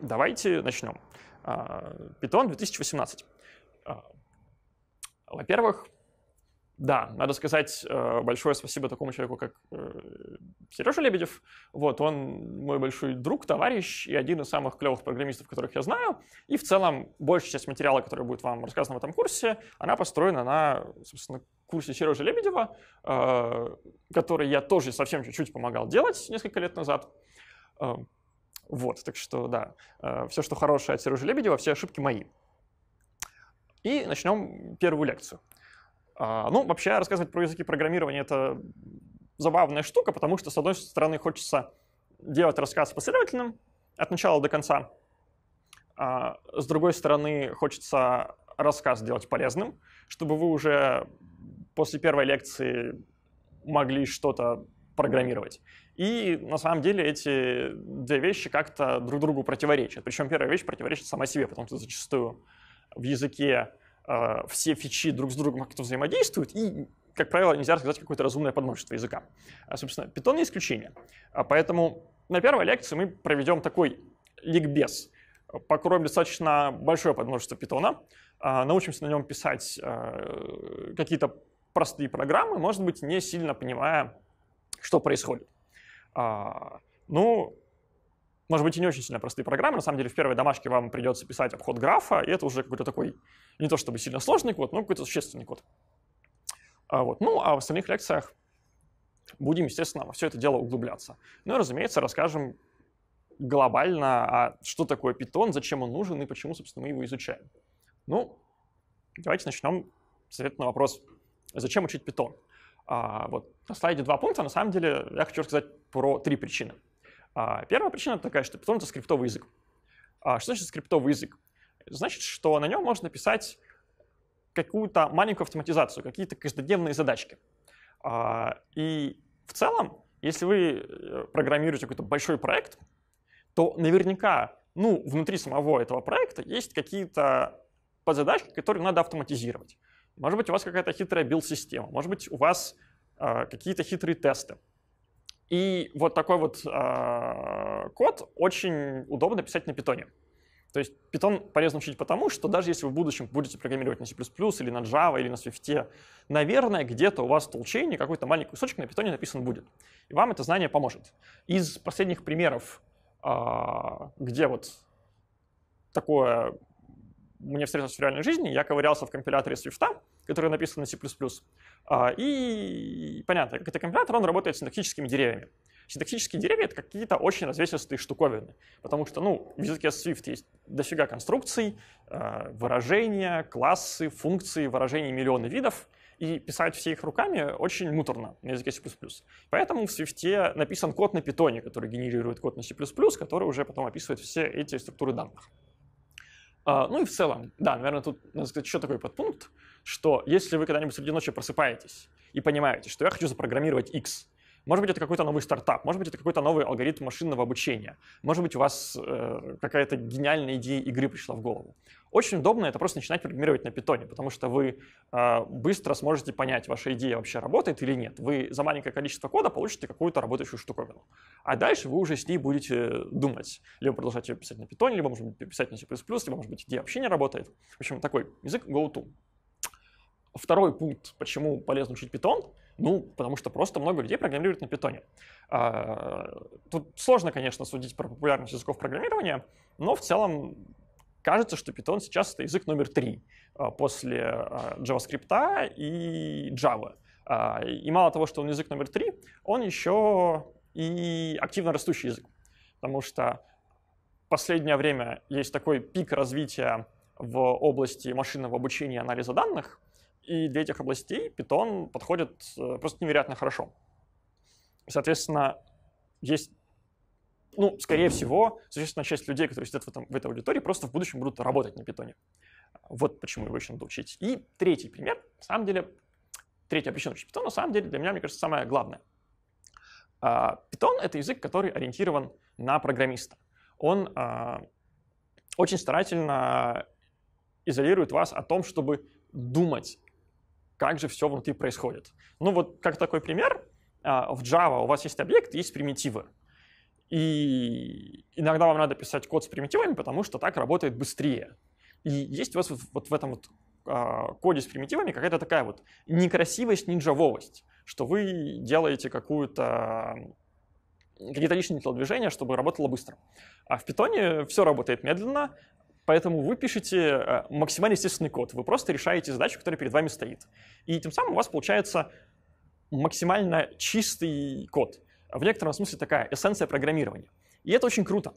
Давайте начнем. А, Python 2018. А, во-первых, да, надо сказать э, большое спасибо такому человеку, как э, Сережа Лебедев. Вот, он мой большой друг, товарищ и один из самых клевых программистов, которых я знаю. И в целом большая часть материала, который будет вам рассказан в этом курсе, она построена на, собственно, курсе Сережи Лебедева, э, который я тоже совсем чуть-чуть помогал делать несколько лет назад. Вот, так что, да, э, все, что хорошее от Сережи Лебедева, все ошибки мои. И начнем первую лекцию. А, ну, вообще, рассказывать про языки программирования — это забавная штука, потому что, с одной стороны, хочется делать рассказ последовательным от начала до конца, а с другой стороны, хочется рассказ делать полезным, чтобы вы уже после первой лекции могли что-то программировать. И на самом деле эти две вещи как-то друг другу противоречат. Причем первая вещь противоречит сама себе, потому что зачастую в языке э, все фичи друг с другом как-то взаимодействуют, и, как правило, нельзя рассказать какое-то разумное подмножество языка. А, собственно, питон не исключение. А поэтому на первой лекции мы проведем такой ликбез. Покроем достаточно большое подмножество питона, э, научимся на нем писать э, какие-то простые программы, может быть, не сильно понимая, что происходит. А, ну, может быть, и не очень сильно простые программы. На самом деле, в первой домашке вам придется писать обход графа, и это уже какой-то такой, не то чтобы сильно сложный код, но какой-то существенный код. А, вот. Ну, а в остальных лекциях будем, естественно, во все это дело углубляться. Ну и, разумеется, расскажем глобально, а что такое питон, зачем он нужен и почему, собственно, мы его изучаем. Ну, давайте начнем с ответа на вопрос, зачем учить питон? А, вот на слайде два пункта. На самом деле я хочу рассказать про три причины. А, первая причина такая, что Python — это скриптовый язык. А, что значит скриптовый язык? Значит, что на нем можно писать какую-то маленькую автоматизацию, какие-то каждодневные задачки. и в целом, если вы э, программируете какой-то большой проект, то наверняка ну, внутри самого этого проекта есть какие-то подзадачки, которые надо автоматизировать. Может быть, у вас какая-то хитрая билд-система, может быть, у вас э, какие-то хитрые тесты. И вот такой вот э, код очень удобно писать на питоне. То есть Питон полезно учить потому, что даже если вы в будущем будете программировать на C++ или на Java или на Swift, наверное, где-то у вас в толчейне какой-то маленький кусочек на Питоне написан будет. И вам это знание поможет. Из последних примеров, а, где вот такое мне встретилось в реальной жизни, я ковырялся в компиляторе Swift, который написан на C++. А, и понятно, это компилятор, он работает с синтаксическими деревьями. Синтаксические деревья — это какие-то очень развесистые штуковины, потому что ну, в языке Swift есть дофига конструкций, а, выражения, классы, функции, выражений миллионы видов, и писать все их руками очень муторно на языке C++. Поэтому в Swift написан код на питоне, который генерирует код на C++, который уже потом описывает все эти структуры данных. А, ну и в целом, да, наверное, тут надо сказать еще такой подпункт, что если вы когда-нибудь среди ночи просыпаетесь и понимаете, что я хочу запрограммировать X, может быть, это какой-то новый стартап, может быть, это какой-то новый алгоритм машинного обучения, может быть, у вас э, какая-то гениальная идея игры пришла в голову. Очень удобно это просто начинать программировать на питоне, потому что вы э, быстро сможете понять, ваша идея вообще работает или нет. Вы за маленькое количество кода получите какую-то работающую штуковину. А дальше вы уже с ней будете думать. Либо продолжать ее писать на питоне, либо, может быть, писать на C++, либо, может быть, идея вообще не работает. В общем, такой язык go-to. Второй пункт, почему полезно учить питон — ну, потому что просто много людей программируют на питоне. А, тут сложно, конечно, судить про популярность языков программирования, но в целом кажется, что Питон сейчас это язык номер три а, после а, JavaScript и Java. И мало того, что он язык номер три, он еще и активно растущий язык. Потому что в последнее время есть такой пик развития в области машинного обучения и анализа данных — и для этих областей Python подходит э, просто невероятно хорошо. Соответственно, есть ну, скорее всего, существенная часть людей, которые сидят в, этом, в этой аудитории, просто в будущем будут работать на питоне. Вот почему его еще надо учить. И третий пример, на самом деле, третья причина учить питон, на самом деле, для меня, мне кажется, самая главная. А, питон — это язык, который ориентирован на программиста. Он а, очень старательно изолирует вас о том, чтобы думать как же все внутри происходит. Ну вот как такой пример, а, в Java у вас есть объект, есть примитивы. И иногда вам надо писать код с примитивами, потому что так работает быстрее. И есть у вас вот, вот в этом вот а, коде с примитивами какая-то такая вот некрасивость, нинджавовость, что вы делаете какую-то какие-то лишние телодвижения, чтобы работало быстро. А в питоне все работает медленно, Поэтому вы пишете э, максимально естественный код. Вы просто решаете задачу, которая перед вами стоит. И тем самым у вас получается максимально чистый код. В некотором смысле такая эссенция программирования. И это очень круто,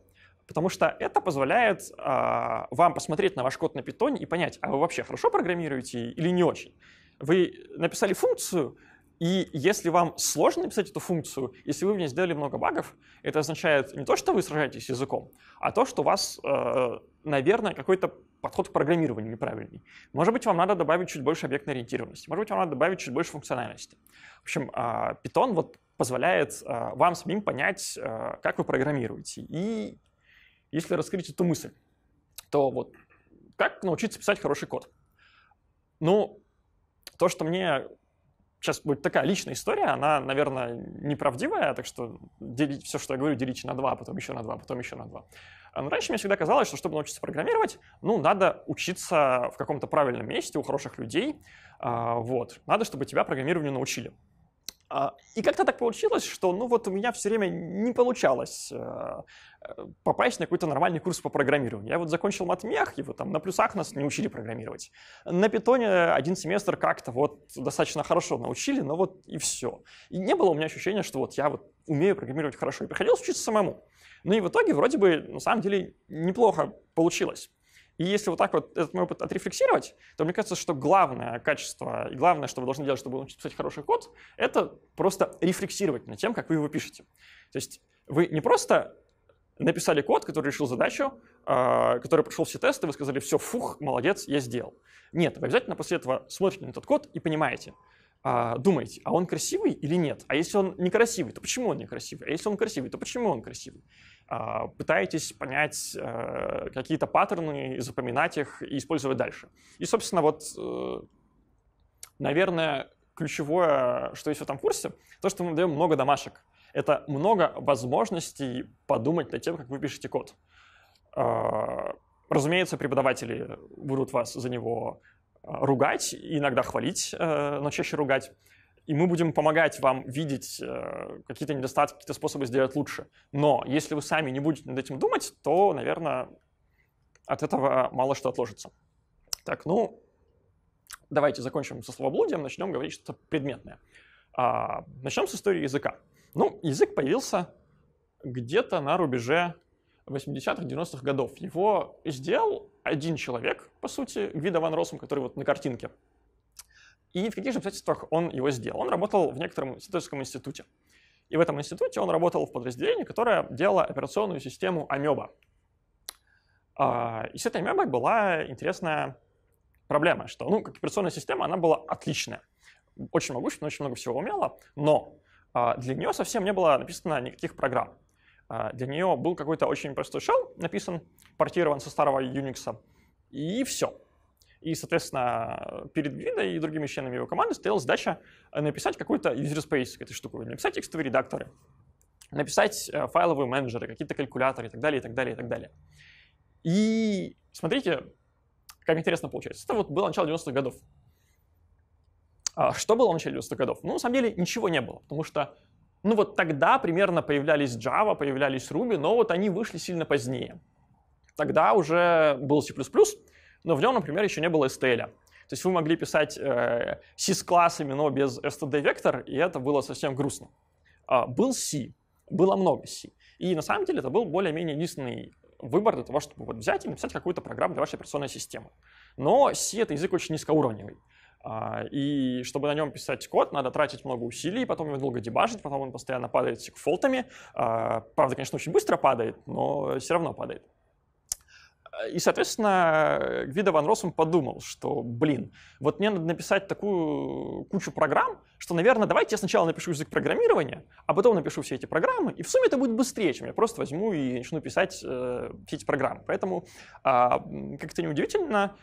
потому что это позволяет э, вам посмотреть на ваш код на питоне и понять, а вы вообще хорошо программируете или не очень. Вы написали функцию, и если вам сложно написать эту функцию, если вы в ней сделали много багов, это означает не то, что вы сражаетесь с языком, а то, что у вас, э, наверное, какой-то подход к программированию неправильный. Может быть, вам надо добавить чуть больше объектной ориентированности, может быть, вам надо добавить чуть больше функциональности. В общем, а, Python вот позволяет э, вам самим понять, а, как вы программируете. И если раскрыть эту мысль, то вот как научиться писать хороший код? Ну, то, что мне сейчас будет такая личная история, она, наверное, неправдивая, так что делить, все, что я говорю, делите на два, а потом еще на два, а потом еще на два. А, Но ну, раньше мне всегда казалось, что чтобы научиться программировать, ну, надо учиться в каком-то правильном месте у хороших людей, вот. Надо, чтобы тебя программированию научили. А, и как-то так получилось, что ну вот у меня все время не получалось а, э, попасть на какой-то нормальный курс по программированию. Я вот закончил матмех, его там на плюсах нас не учили программировать. На питоне один семестр как-то вот достаточно хорошо научили, но вот и все. И не было у меня ощущения, что вот я вот умею программировать хорошо. И приходилось учиться самому. Ну и в итоге вроде бы на самом деле неплохо получилось. И если вот так вот этот мой опыт отрефлексировать, то мне кажется, что главное качество и главное, что вы должны делать, чтобы научиться писать хороший код, это просто рефлексировать над тем, как вы его пишете. То есть вы не просто написали код, который решил задачу, а, который прошел все тесты, вы сказали, все, фух, молодец, я сделал. Нет, вы обязательно после этого смотрите на этот код и понимаете, а, думаете, а он красивый или нет? А если он некрасивый, то почему он некрасивый? А если он красивый, то почему он красивый? А, пытаетесь понять а, какие-то паттерны, запоминать их и использовать дальше. И, собственно, вот, э, наверное, ключевое, что есть в этом курсе, то, что мы даем много домашек. Это много возможностей подумать над тем, как вы пишете код. А, разумеется, преподаватели будут вас за него ругать, иногда хвалить, э, но чаще ругать. И мы будем помогать вам видеть э, какие-то недостатки, какие-то способы сделать лучше. Но если вы сами не будете над этим думать, то, наверное, от этого мало что отложится. Так, ну, давайте закончим со словоблудием, начнем говорить что-то предметное. А, начнем с истории языка. Ну, язык появился где-то на рубеже 80-х, 90-х годов. Его сделал один человек, по сути, Гвида Ван Росом, который вот на картинке. И в каких же обстоятельствах он его сделал? Он работал в некотором исследовательском институте. И в этом институте он работал в подразделении, которое делало операционную систему Амеба. А, и с этой Амебой была интересная проблема, что, ну, как операционная система, она была отличная. Очень могущественная, очень много всего умела, но а, для нее совсем не было написано никаких программ. А, для нее был какой-то очень простой shell написан, портирован со старого Unix, и все. И, соответственно, перед Гвидой и другими членами его команды стояла задача э, написать какой-то user space к этой штуковине, написать текстовые редакторы, написать э, файловые менеджеры, какие-то калькуляторы и так далее, и так далее, и так далее. И смотрите, как интересно получается. Это вот было начало 90-х годов. А, что было в начале 90-х годов? Ну, на самом деле, ничего не было, потому что ну вот тогда примерно появлялись Java, появлялись Ruby, но вот они вышли сильно позднее. Тогда уже был C++, но в нем, например, еще не было STL. То есть вы могли писать э, C с классами, но без std-вектор, и это было совсем грустно. А, был C, было много C. И на самом деле это был более-менее единственный выбор для того, чтобы вот взять и написать какую-то программу для вашей операционной системы. Но C — это язык очень низкоуровневый. А, и чтобы на нем писать код, надо тратить много усилий, потом его долго дебажить, потом он постоянно падает фолтами. А, правда, конечно, очень быстро падает, но все равно падает. И, соответственно, Гвида Ван Россум подумал, что, блин, вот мне надо написать такую кучу программ, что, наверное, давайте я сначала напишу язык программирования, а потом напишу все эти программы, и в сумме это будет быстрее, чем я просто возьму и начну писать э, все эти программы. Поэтому, э, а, как это неудивительно, удивительно,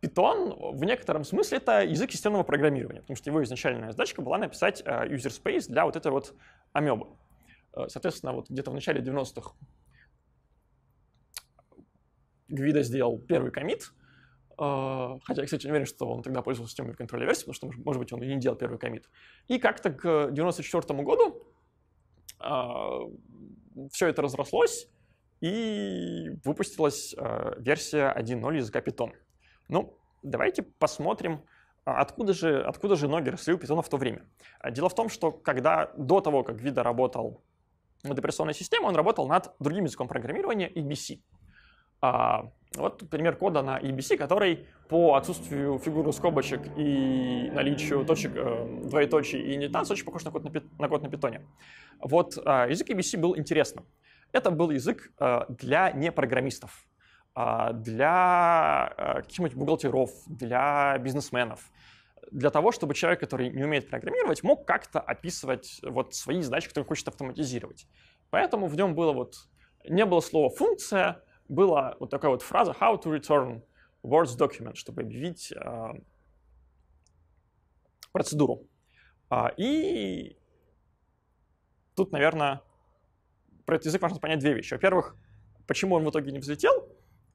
Python в некотором смысле это язык системного программирования, потому что его изначальная задачка была написать э, user space для вот этой вот амебы. Э, соответственно, вот где-то в начале 90-х Гвида сделал первый комит, э, хотя, кстати, не уверен, что он тогда пользовался системой контроля версии, потому что, может быть, он и не делал первый комит. И как-то к 94 году все это разрослось, и выпустилась версия 1.0 языка Python — ну, давайте посмотрим, а, откуда же, откуда же ноги росли у питона в то время. А, дело в том, что когда до того, как Вида работал над операционной системой, он работал над другим языком программирования EBC. А, вот пример кода на EBC, который по отсутствию фигуры скобочек и наличию точек, э, двоеточий и нетанс очень похож на код на, пи, на, код на питоне. Вот э, язык EBC был интересным. Это был язык э, для непрограммистов. А, для э, каких-нибудь бухгалтеров, для бизнесменов, для того, чтобы человек, который не умеет программировать, мог как-то описывать э, вот свои задачи, которые хочет автоматизировать. Поэтому в нем было вот, не было слова «функция», была вот такая вот фраза «how to return words document», чтобы объявить э, процедуру. А, и тут, наверное, про этот язык важно понять две вещи. Во-первых, почему он в итоге не взлетел,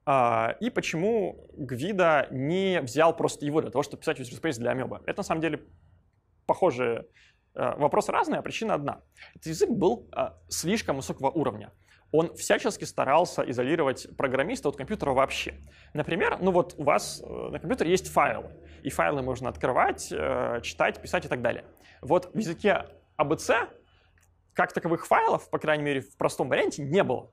а, и почему Гвида не взял просто его для того, чтобы писать user space для Амеба? Это на самом деле похожие э, вопросы разные, а причина одна. Этот язык был а, слишком высокого уровня. Он всячески старался изолировать программиста от компьютера вообще. Например, ну вот у вас э, на компьютере есть файлы, и файлы можно открывать, э, читать, писать и так далее. Вот в языке ABC а как таковых файлов, по крайней мере, в простом варианте, не было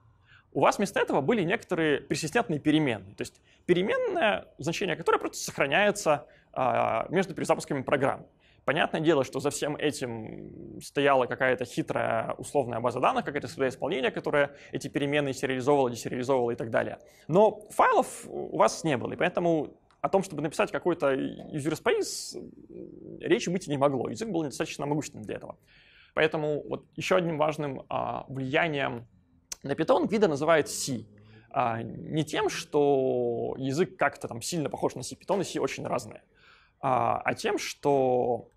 у вас вместо этого были некоторые персистентные переменные. То есть переменное, значение которое просто сохраняется а, между перезапусками программы. Понятное дело, что за всем этим стояла какая-то хитрая условная база данных, какая-то среда исполнения, которая эти переменные сериализовывала, десериализовывала и так далее. Но файлов у вас не было, и поэтому о том, чтобы написать какой-то user space, речи быть и не могло. Язык был недостаточно могущественным для этого. Поэтому вот еще одним важным а, влиянием на Python вида называет C. А, не тем, что язык как-то там сильно похож на C. Python и C очень разные. А, а тем, что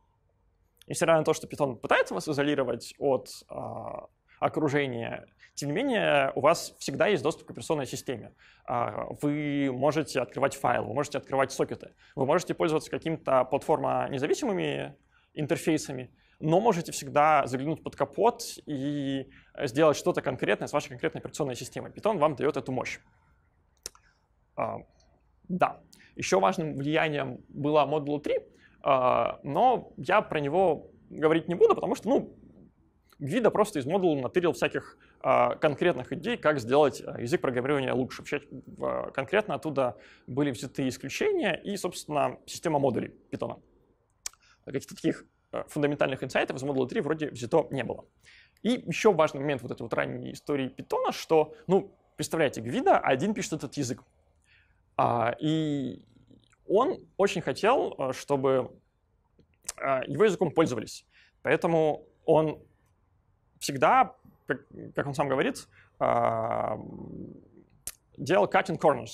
несмотря на то, что Python пытается вас изолировать от а, окружения, тем не менее у вас всегда есть доступ к операционной системе. А, вы можете открывать файлы, вы можете открывать сокеты, вы можете пользоваться какими-то платформа-независимыми интерфейсами, но можете всегда заглянуть под капот и э, сделать что-то конкретное с вашей конкретной операционной системой. Python вам дает эту мощь. А, да, еще важным влиянием была модулу 3, а, но я про него говорить не буду, потому что, ну, Гвида просто из модула натырил всяких а, конкретных идей, как сделать э, язык программирования лучше. Вообще, э, конкретно оттуда были взяты исключения и, собственно, система модулей питона. Каких-то таких Э, фундаментальных инсайтов из модуля 3 вроде взято не было. И еще важный момент вот этой вот ранней истории питона, что, ну, представляете, Гвида один пишет этот язык. А, и он очень хотел, э, чтобы э, его языком пользовались. Поэтому он всегда, как он сам говорит, делал cutting corners.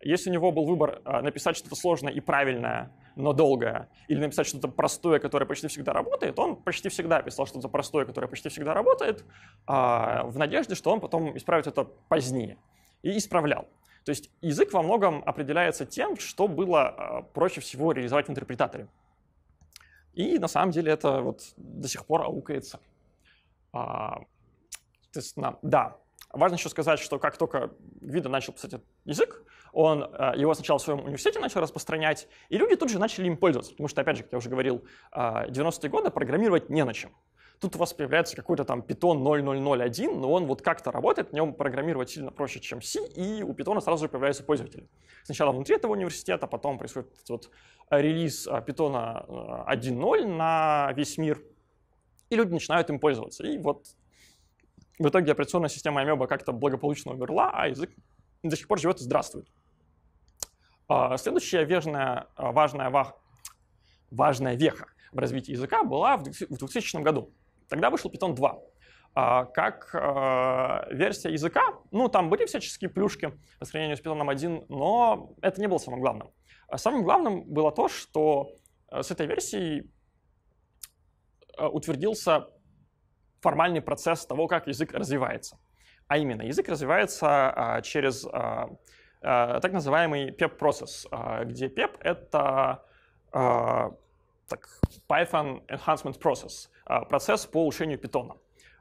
Если у него был выбор написать что-то сложное и правильное но долгое, или написать что-то простое, которое почти всегда работает, он почти всегда писал что-то простое, которое почти всегда работает, а, в надежде, что он потом исправит это позднее. И исправлял. То есть язык во многом определяется тем, что было а, проще всего реализовать в интерпретаторе. И на самом деле это вот до сих пор аукается. А, то есть, да. Важно еще сказать, что как только Гвида начал писать этот язык, он э, его сначала в своем университете начал распространять, и люди тут же начали им пользоваться, потому что, опять же, как я уже говорил, 90-е э, годы программировать не на чем. Тут у вас появляется какой-то там Python 0001, но он вот как-то работает, в нем программировать сильно проще, чем C, и у Python сразу же появляются пользователи. Сначала внутри этого университета, потом происходит вот релиз Python э, 1.0 на весь мир, и люди начинают им пользоваться. И вот в итоге операционная система Амеба как-то благополучно умерла, а язык до сих пор живет и здравствует. А, следующая вежная а, важная, важная веха в развитии языка была в 2000 году. Тогда вышел Python 2 а, как версия языка. Ну, там были всяческие плюшки по сравнению с Python 1, но это не было самым главным. Самым главным было то, что с этой версией утвердился формальный процесс того, как язык развивается. А именно, язык развивается через Э, так называемый PEP-процесс, э, где PEP — это э, так, Python Enhancement Process, процесс по улучшению питона.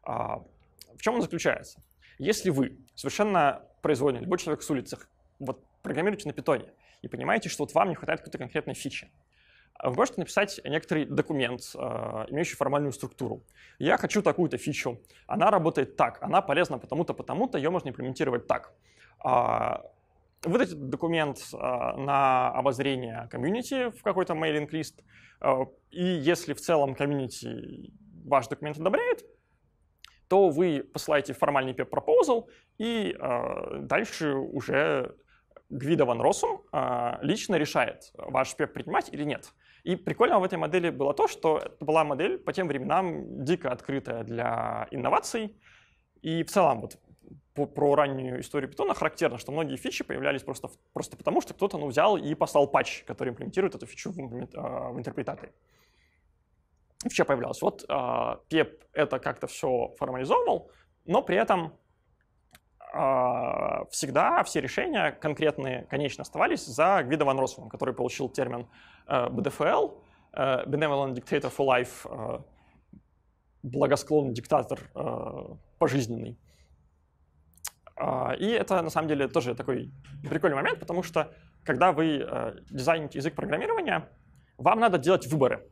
В чем он заключается? Если вы совершенно произвольный любой человек с улицы, вот программируете на питоне и понимаете, что вот вам не хватает какой-то конкретной фичи, вы можете написать некоторый документ, имеющий формальную структуру. Я хочу такую-то фичу, она работает так, она полезна потому-то, потому-то, ее можно имплементировать так выдать документ а, на обозрение комьюнити в какой-то mailing list, а, и если в целом комьюнити ваш документ одобряет, то вы посылаете формальный пеп proposal и а, дальше уже Гвида Ван Россум лично решает, ваш пеп принимать или нет. И прикольно в этой модели было то, что это была модель по тем временам дико открытая для инноваций. И в целом вот про раннюю историю питона характерно, что многие фичи появлялись просто, просто потому, что кто-то ну, взял и послал патч, который имплементирует эту фичу в, а, в интерпретаторе. Вообще появлялось. Вот а, PEP это как-то все формализовал, но при этом а, всегда все решения конкретные, конечно, оставались за Гвидо Ван Росовым, который получил термин BDFL, а, Benevolent Dictator for Life, благосклонный диктатор пожизненный. А, и это, на самом деле, тоже такой прикольный момент, потому что, когда вы э, дизайните язык программирования, вам надо делать выборы.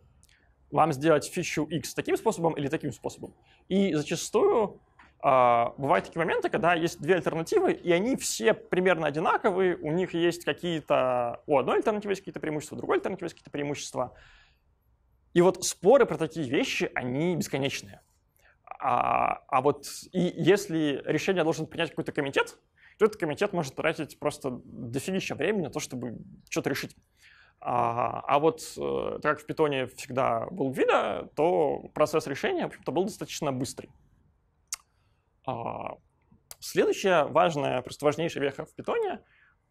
Вам сделать фичу X таким способом или таким способом. И зачастую а, бывают такие моменты, когда есть две альтернативы, и они все примерно одинаковые, у них есть какие-то... У одной альтернативы есть какие-то преимущества, у другой альтернативы есть какие-то преимущества. И вот споры про такие вещи, они бесконечные. А, а вот и если решение должен принять какой-то комитет, то этот комитет может тратить просто дофигища времени на то, чтобы что-то решить. А, а вот э, так как в питоне всегда был вида, то процесс решения, в общем-то, был достаточно быстрый. А, следующая важная, просто важнейшая веха в питоне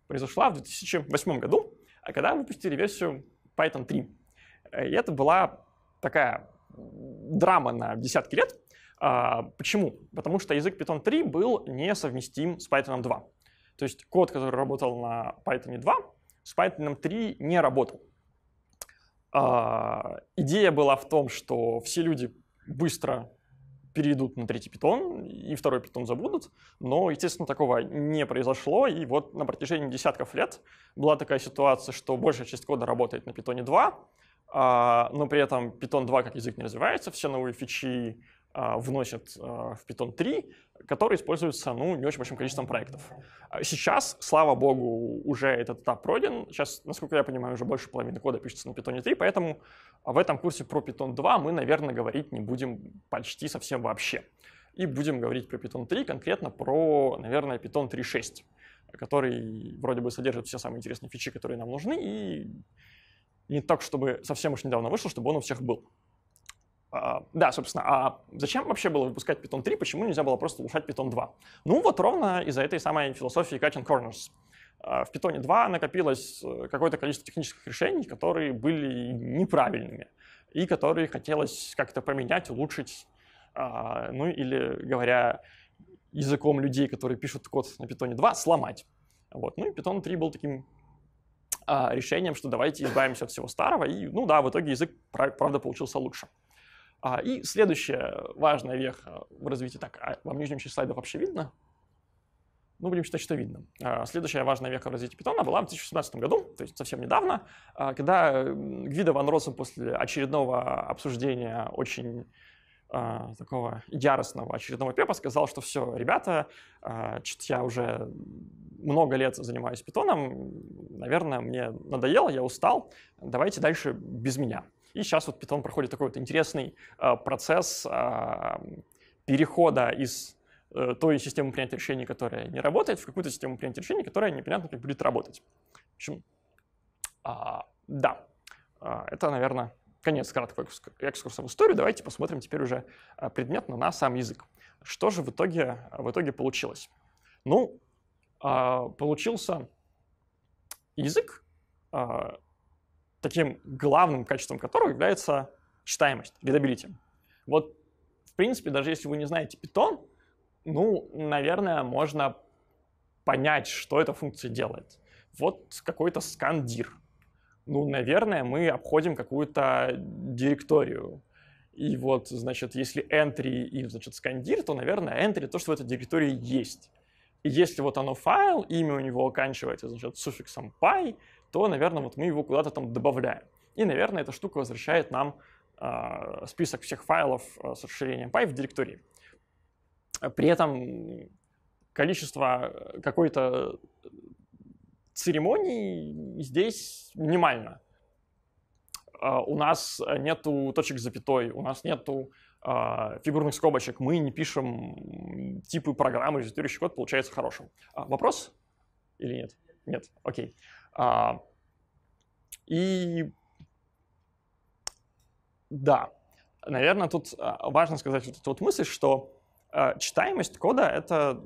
произошла в 2008 году, когда выпустили версию Python 3. Э, и это была такая драма на десятки лет, а, почему? Потому что язык Python 3 был несовместим с Python 2. То есть код, который работал на Python 2, с Python 3 не работал. А, идея была в том, что все люди быстро перейдут на третий питон и второй питон забудут, но, естественно, такого не произошло, и вот на протяжении десятков лет была такая ситуация, что большая часть кода работает на питоне 2, а, но при этом питон 2 как язык не развивается, все новые фичи а, вносят а, в Python 3, который используется ну, не очень большим количеством проектов. А сейчас, слава богу, уже этот этап пройден. Сейчас, насколько я понимаю, уже больше половины кода пишется на Python 3, поэтому в этом курсе про Python 2 мы, наверное, говорить не будем почти совсем вообще. И будем говорить про Python 3, конкретно про, наверное, Python 3.6, который вроде бы содержит все самые интересные фичи, которые нам нужны, и не так, чтобы совсем уж недавно вышел, чтобы он у всех был. А, да, собственно, а зачем вообще было выпускать Python 3, почему нельзя было просто улучшать Python 2? Ну вот ровно из-за этой самой философии cutting corners. А, в Python 2 накопилось э, какое-то количество технических решений, которые были неправильными и которые хотелось как-то поменять, улучшить. А, ну или, говоря языком людей, которые пишут код на Python 2, сломать. Вот. Ну и Python 3 был таким решением, что давайте избавимся от всего старого. И, ну да, в итоге язык, правда, получился лучше. А, и следующая важная веха э, в развитии... Так, а вам нижнем числе слайда вообще видно? Ну, будем считать, что видно. А, следующая важная веха в развитии питона была в 2017 году, то есть совсем недавно, а, когда Гвида Ван Россом после очередного обсуждения очень а, такого яростного очередного пепа сказал, что все, ребята, э, я уже много лет занимаюсь питоном, наверное, мне надоело, я устал, давайте дальше без меня. И сейчас вот Python проходит такой вот интересный а, процесс а, перехода из э, той системы принятия решений, которая не работает, в какую-то систему принятия решений, которая непонятно, как будет работать. В общем, а, да, это, наверное, конец краткого экскурса в историю. Давайте посмотрим теперь уже предметно на сам язык. Что же в итоге, в итоге получилось? Ну, получился язык, таким главным качеством которого является читаемость, readability. Вот, в принципе, даже если вы не знаете Python, ну, наверное, можно понять, что эта функция делает. Вот какой-то скандир. Ну, наверное, мы обходим какую-то директорию. И вот, значит, если entry и, значит, скандир, то, наверное, entry — то, что в этой директории есть. И если вот оно файл, имя у него оканчивается, значит, суффиксом py, то, наверное, вот мы его куда-то там добавляем. И, наверное, эта штука возвращает нам э, список всех файлов а, с расширением PI в директории. При этом количество э, какой-то э, церемоний здесь минимально. А, у нас нету точек запятой, у нас нету фигурных скобочек, мы не пишем типы программы, результирующий код получается хорошим. Вопрос или нет? Нет, окей. Okay. А, и да, наверное, тут а, важно сказать вот эту вот мысль, что а, читаемость кода — это,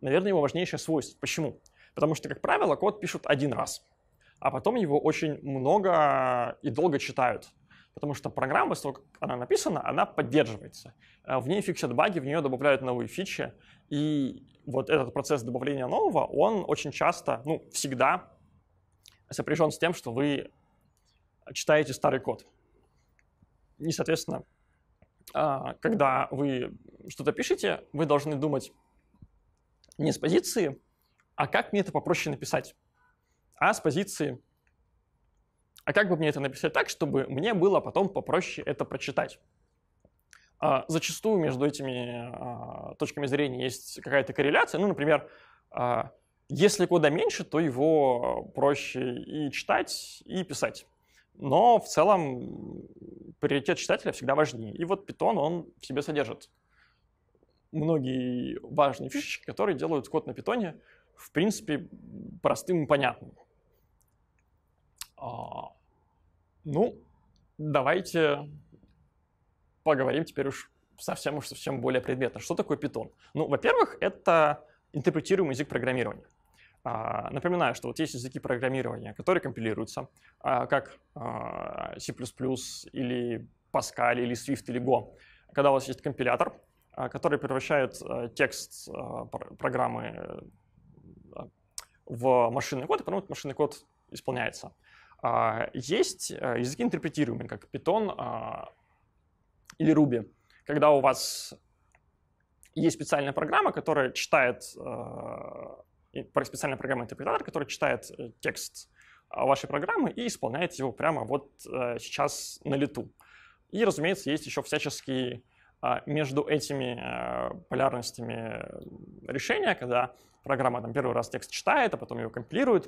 наверное, его важнейшее свойство. Почему? Потому что, как правило, код пишут один раз, а потом его очень много и долго читают. Потому что программа, с того, как она написана, она поддерживается. А в ней фиксят баги, в нее добавляют новые фичи. И вот этот процесс добавления нового, он очень часто, ну, всегда сопряжен с тем, что вы читаете старый код. И, соответственно, а, когда вы что-то пишете, вы должны думать не с позиции, а как мне это попроще написать, а с позиции, а как бы мне это написать так, чтобы мне было потом попроще это прочитать. А, зачастую между этими а, точками зрения есть какая-то корреляция. Ну, например, а, если кода меньше, то его проще и читать, и писать. Но в целом приоритет читателя всегда важнее. И вот Python, он в себе содержит многие важные фишечки, которые делают код на питоне, в принципе, простым и понятным. ну, давайте поговорим теперь уж совсем уж совсем более предметно. Что такое Python? Ну, во-первых, это интерпретируемый язык программирования. А, напоминаю, что вот есть языки программирования, которые компилируются, а, как а, C++ или Pascal, или Swift, или Go. Когда у вас есть компилятор, который превращает текст программы в машинный код, и потом этот машинный код исполняется. Есть языки интерпретируемые, как Python, или Ruby, когда у вас есть специальная программа, которая читает, э, специальная программа-интерпретатор, которая читает э, текст э, вашей программы и исполняет его прямо вот сейчас на лету. И, разумеется, есть еще всяческие между этими полярностями решения, когда программа там первый раз текст читает, а потом его компилирует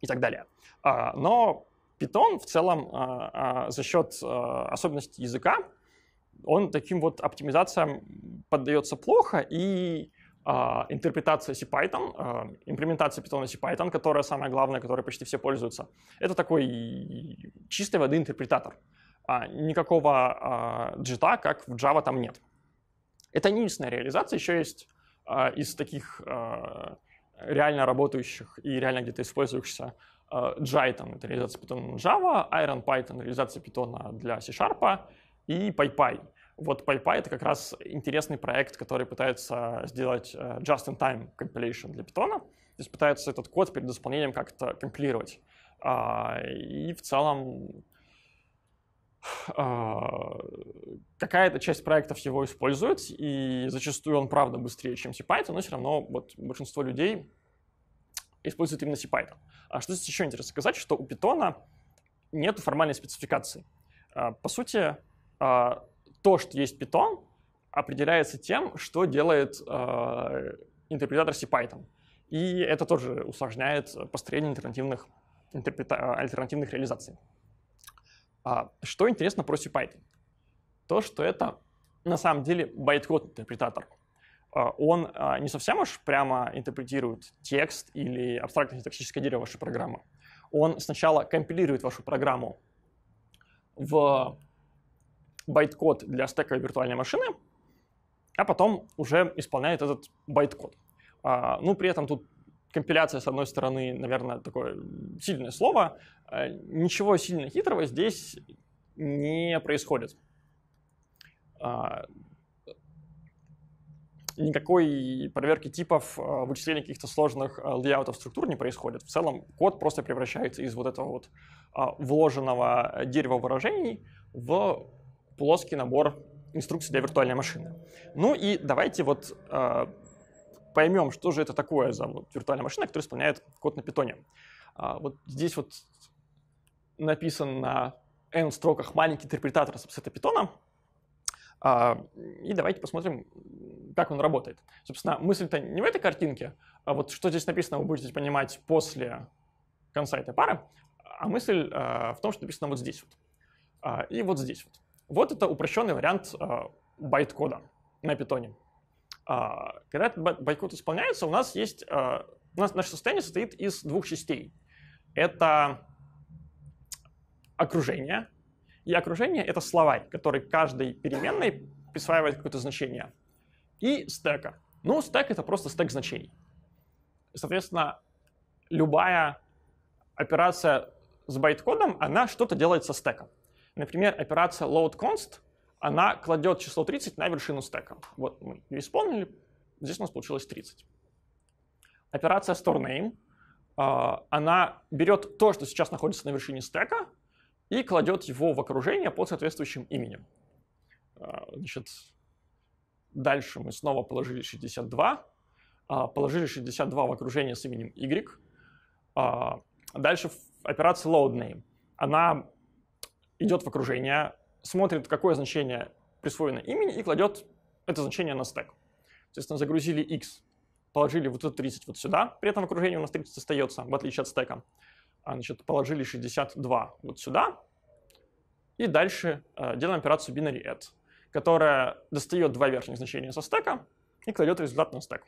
и так далее. А, но Python в целом за счет особенностей языка он таким вот оптимизациям поддается плохо, и Uh, интерпретация CPython, uh, а, имплементация Python CPython, которая самая главная, которой почти все пользуются, это такой чистой воды интерпретатор. Uh, никакого джита, как в Java, там нет. Это не единственная реализация, еще есть из таких реально работающих и реально где-то использующихся Jython, это реализация Python Java, Iron Python, реализация Python для C-Sharp, и PayPay. Вот PayPay — это как раз интересный проект, который пытается сделать э, just-in-time compilation для Питона. То есть пытаются этот код перед исполнением как-то компилировать. А, и в целом а, какая-то часть проектов его использует, и зачастую он, правда, быстрее, чем CPython, но все равно вот большинство людей используют именно CPython. А что здесь еще интересно сказать, что у Python нет формальной спецификации. А, по сути, а, то, что есть Python, определяется тем, что делает а, интерпретатор CPython. И это тоже усложняет построение альтернативных, интерпрета... альтернативных реализаций. А, что интересно про CPython? То, что это на самом деле байткод интерпретатор. Он не совсем уж прямо интерпретирует текст или абстрактное синтаксическое дерево вашей программы. Он сначала компилирует вашу программу в байткод для стека виртуальной машины, а потом уже исполняет этот байткод. А, ну, при этом тут компиляция, с одной стороны, наверное, такое сильное слово. А, ничего сильно хитрого здесь не происходит. А, никакой проверки типов, а, вычисления каких-то сложных а, лейаутов структур не происходит. В целом код просто превращается из вот этого вот а, вложенного дерева выражений в плоский набор инструкций для виртуальной машины. Ну и давайте вот э, а, поймем, что же это такое за вот, виртуальная машина, которая исполняет код на питоне. Э, вот здесь вот написан на n строках маленький интерпретатор сабсета питона. Э, и давайте посмотрим, как он работает. Собственно, мысль-то не в этой картинке, а вот что здесь написано, вы будете понимать после конца этой пары, а мысль э, в том, что написано вот здесь вот. Э, и вот здесь вот. Вот это упрощенный вариант а, байткода на питоне. А, когда этот байткод исполняется, у нас есть... А, у нас наше состояние состоит из двух частей. Это окружение, и окружение — это словарь, который каждой переменной присваивает какое-то значение. И стека. Ну, стек — это просто стек значений. Соответственно, любая операция с байткодом, она что-то делает со стеком. Например, операция loadConst, она кладет число 30 на вершину стека. Вот мы ее исполнили, здесь у нас получилось 30. Операция storeName, а, она берет то, что сейчас находится на вершине стека, и кладет его в окружение под соответствующим именем. А, значит, дальше мы снова положили 62, а, положили 62 в окружение с именем Y. Дальше операция loadName. Она идет в окружение, смотрит, какое значение присвоено имени, и кладет это значение на стек. Соответственно, загрузили x, положили вот это 30 вот сюда, при этом в окружении у нас 30 остается, в отличие от стека. А, значит, положили 62 вот сюда, и дальше э, делаем операцию binary add, которая достает два верхних значения со стека и кладет результат на стек.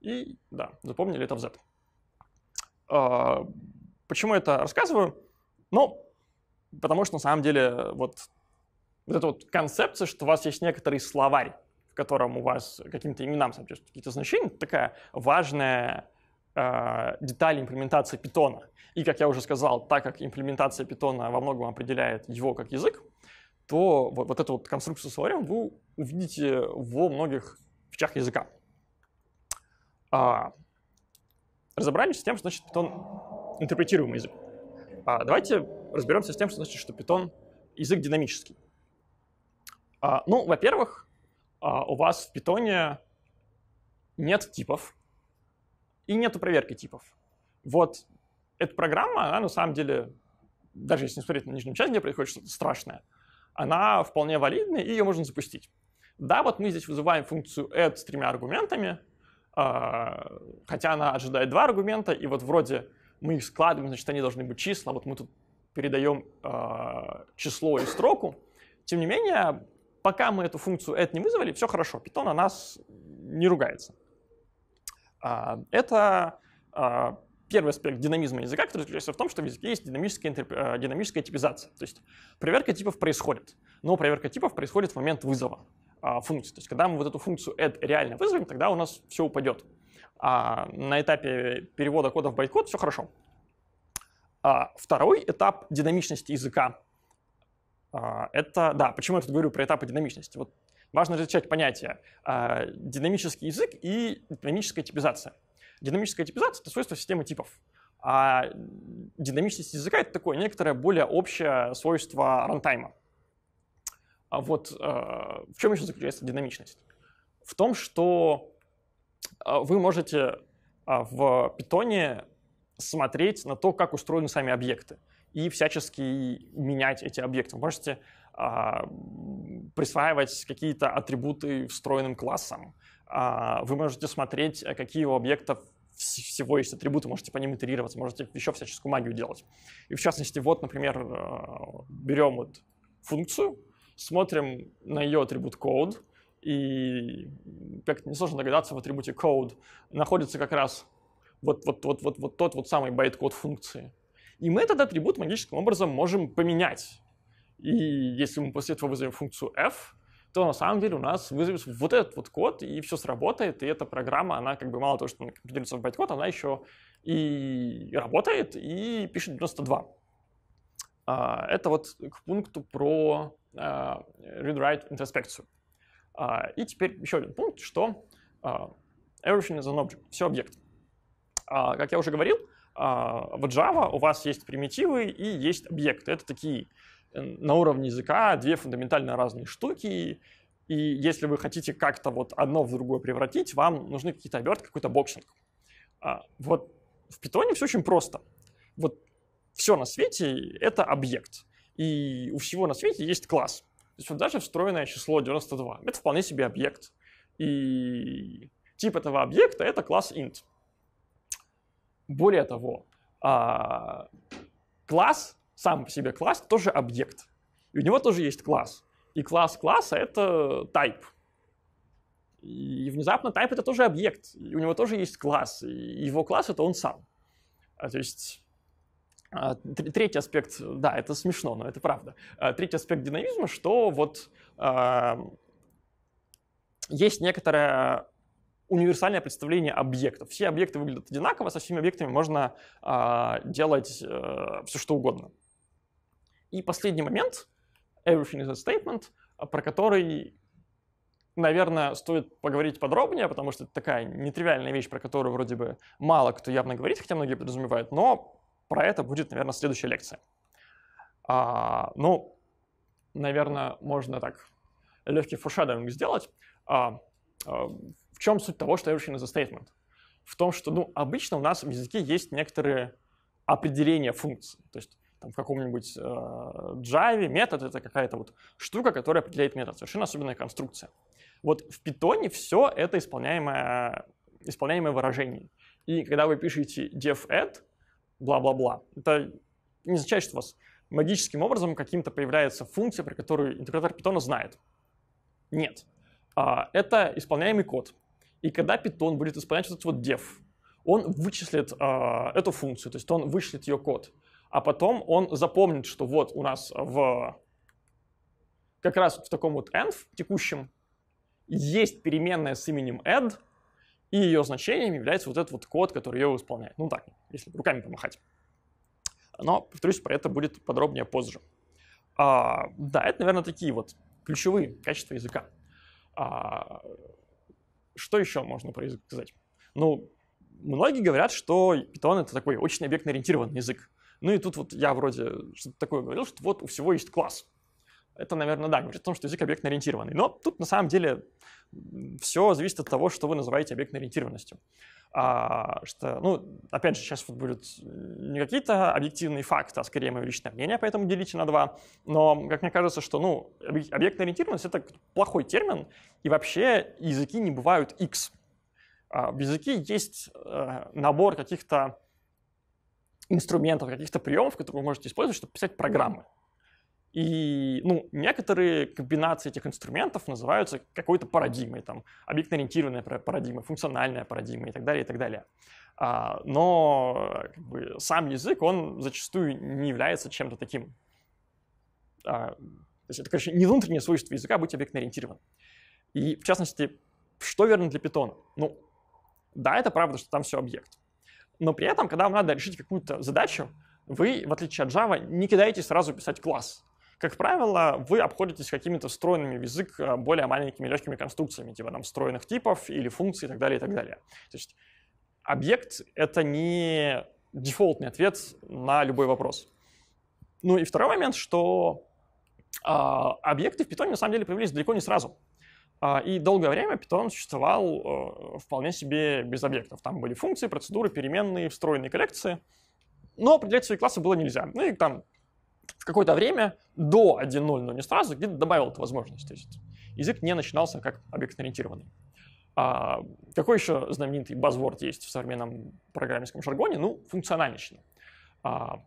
И да, запомнили это в Z. Э, почему это рассказываю? Ну, Потому что на самом деле вот, вот эта вот концепция, что у вас есть некоторый словарь, в котором у вас каким-то именам соответствуют какие-то значения, такая важная э, деталь имплементации питона. И, как я уже сказал, так как имплементация питона во многом определяет его как язык, то вот, вот эту вот конструкцию с словарем вы увидите во многих фичах языка. А, разобрались с тем, что значит питон интерпретируемый язык. А, давайте разберемся с тем, что значит, что Python язык динамический. А, ну, во-первых, а у вас в Python нет типов и нет проверки типов. Вот эта программа, она на самом деле, даже если не смотреть на нижнюю часть, где происходит что-то страшное, она вполне валидная, и ее можно запустить. Да, вот мы здесь вызываем функцию add с тремя аргументами, а, хотя она ожидает два аргумента, и вот вроде мы их складываем, значит, они должны быть числа, вот мы тут передаем э, а, число и строку. Тем не менее, пока мы эту функцию add не вызвали, все хорошо. Python на нас не ругается. Э, это э, первый аспект динамизма языка, который заключается в том, что в языке есть динамическая, интерп... динамическая типизация. То есть проверка типов происходит, но проверка типов происходит в момент вызова а, функции. То есть когда мы вот эту функцию add реально вызовем, тогда у нас все упадет. А на этапе перевода кода в байткод все хорошо. А, второй этап динамичности языка а, — это, да, почему я тут говорю про этапы динамичности? Вот важно различать понятия а, динамический язык и динамическая типизация. Динамическая типизация — это свойство системы типов. А динамичность языка — это такое некоторое более общее свойство рантайма. А вот э, в чем еще заключается динамичность? В том, что э, вы можете э, в питоне смотреть на то, как устроены сами объекты, и всячески менять эти объекты. Вы можете э, присваивать какие-то атрибуты встроенным классам. Э, вы можете смотреть, э, какие у объектов всего есть атрибуты, можете по ним итерироваться, можете еще всяческую магию делать. И в частности, вот, например, э, берем вот функцию, смотрим на ее атрибут code, и, как несложно догадаться, в атрибуте code находится как раз вот, вот, вот, вот, вот тот вот самый байт-код функции. И мы этот атрибут магическим образом можем поменять. И если мы после этого вызовем функцию f, то на самом деле у нас вызовется вот этот вот код, и все сработает, и эта программа, она как бы мало того, что компилируется в байткод, она еще и работает, и пишет 92. А, это вот к пункту про а, read-write интроспекцию. А, и теперь еще один пункт, что everything is an object, все объекты. А, как я уже говорил, а, в Java у вас есть примитивы и есть объекты. Это такие э, на уровне языка две фундаментально разные штуки. И если вы хотите как-то вот одно в другое превратить, вам нужны какие-то обертки, какой-то боксинг. А, вот в питоне все очень просто. Вот все на свете — это объект. И у всего на свете есть класс. То есть вот даже встроенное число 92 — это вполне себе объект. И тип этого объекта — это класс int. Более того, а, класс, сам по себе класс, тоже объект. И у него тоже есть класс. И класс класса — это type. И внезапно type — это тоже объект. И у него тоже есть класс. И его класс — это он сам. А, то есть а, Третий аспект, да, это смешно, но это правда. Третий аспект динамизма, что вот есть некоторая универсальное представление объектов. Все объекты выглядят одинаково, со всеми объектами можно э, делать э, все что угодно. И последний момент, everything is a statement, про который, наверное, стоит поговорить подробнее, потому что это такая нетривиальная вещь, про которую вроде бы мало кто явно говорит, хотя многие подразумевают, но про это будет, наверное, следующая лекция. А, ну, наверное, можно так легкий фуршадовинг сделать. А, а, чем суть того, что Everything is a statement? В том, что ну, обычно у нас в языке есть некоторые определения функций. То есть там, в каком-нибудь э, Java метод — это какая-то вот штука, которая определяет метод. Совершенно особенная конструкция. Вот в Python все это исполняемое, исполняемое выражение. И когда вы пишете def add, бла-бла-бла, это не означает, что у вас магическим образом каким-то появляется функция, про которую интерпретатор Python знает. Нет. А, это исполняемый код. И когда Python будет исполнять вот этот вот def, он вычислит э, эту функцию, то есть он вычислит ее код. А потом он запомнит, что вот у нас в как раз вот в таком вот env текущем есть переменная с именем add, и ее значением является вот этот вот код, который ее исполняет. Ну так, если руками помахать. Но, повторюсь, про это будет подробнее позже. А, да, это, наверное, такие вот ключевые качества языка. А, что еще можно сказать? Ну, многие говорят, что Python это такой очень объектно ориентированный язык. Ну и тут вот я вроде что-то такое говорил, что вот у всего есть класс. Это, наверное, да, говорит о том, что язык объектно-ориентированный. Но тут на самом деле все зависит от того, что вы называете объектно-ориентированностью. А, что, ну, опять же, сейчас вот будут э, не какие-то объективные факты, а скорее мое личное мнение, поэтому делите на два. Но, как мне кажется, что ну, объектно-ориентированность — это плохой термин, и вообще языки не бывают X. А, в языке есть а, набор каких-то инструментов, каких-то приемов, которые вы можете использовать, чтобы писать программы. И ну, некоторые комбинации этих инструментов называются какой-то парадигмой, там, объектно-ориентированная парадигма, функциональная парадигма и так далее, и так далее. А, но как бы, сам язык, он зачастую не является чем-то таким. А, то есть это, конечно, не внутреннее свойство языка быть объектно-ориентирован. И, в частности, что верно для питона? Ну, да, это правда, что там все объект. Но при этом, когда вам надо решить какую-то задачу, вы, в отличие от Java, не кидаете сразу писать класс как правило, вы обходитесь какими-то встроенными в язык э, более маленькими легкими конструкциями, типа там встроенных типов или функций и так далее, и так далее. То есть объект — это не дефолтный ответ на любой вопрос. Ну и второй момент, что э, объекты в Python на самом деле появились далеко не сразу. Э, и долгое время Python существовал э, вполне себе без объектов. Там были функции, процедуры, переменные, встроенные коллекции. Но определять свои классы было нельзя. Ну и там в какое-то время до 1.0, но не сразу, где-то добавил эту возможность. То есть язык не начинался как объектно-ориентированный. А какой еще знаменитый базворд есть в современном программистском жаргоне? Ну, функциональничный. А,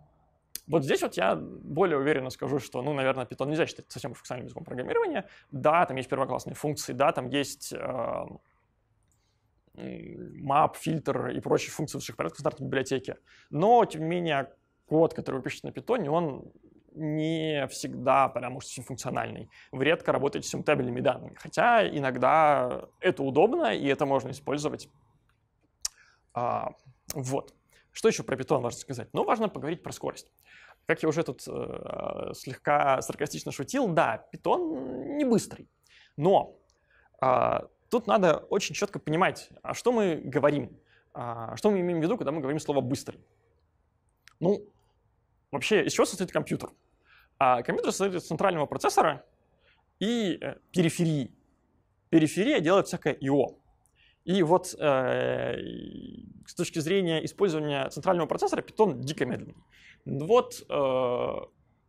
вот здесь вот я более уверенно скажу, что, ну, наверное, Python нельзя считать совсем функциональным языком программирования. Да, там есть первоклассные функции, да, там есть э, map, фильтр и прочие функции высших порядков в стандартной библиотеке. Но, тем не менее, код, который вы пишете на Python, он не всегда прям уж функциональный. Вы редко работаете с мутабельными данными, хотя иногда это удобно и это можно использовать. А, вот. Что еще про питон важно сказать? Ну, важно поговорить про скорость. Как я уже тут э, слегка саркастично шутил, да, питон не быстрый, но э, тут надо очень четко понимать, а что мы говорим, а что мы имеем в виду, когда мы говорим слово «быстрый». Ну, вообще, из чего состоит компьютер? А компьютер состоит из центрального процессора и э, периферии. Периферия делает всякое ИО. И вот э, с точки зрения использования центрального процессора питон дико медленный. Вот э,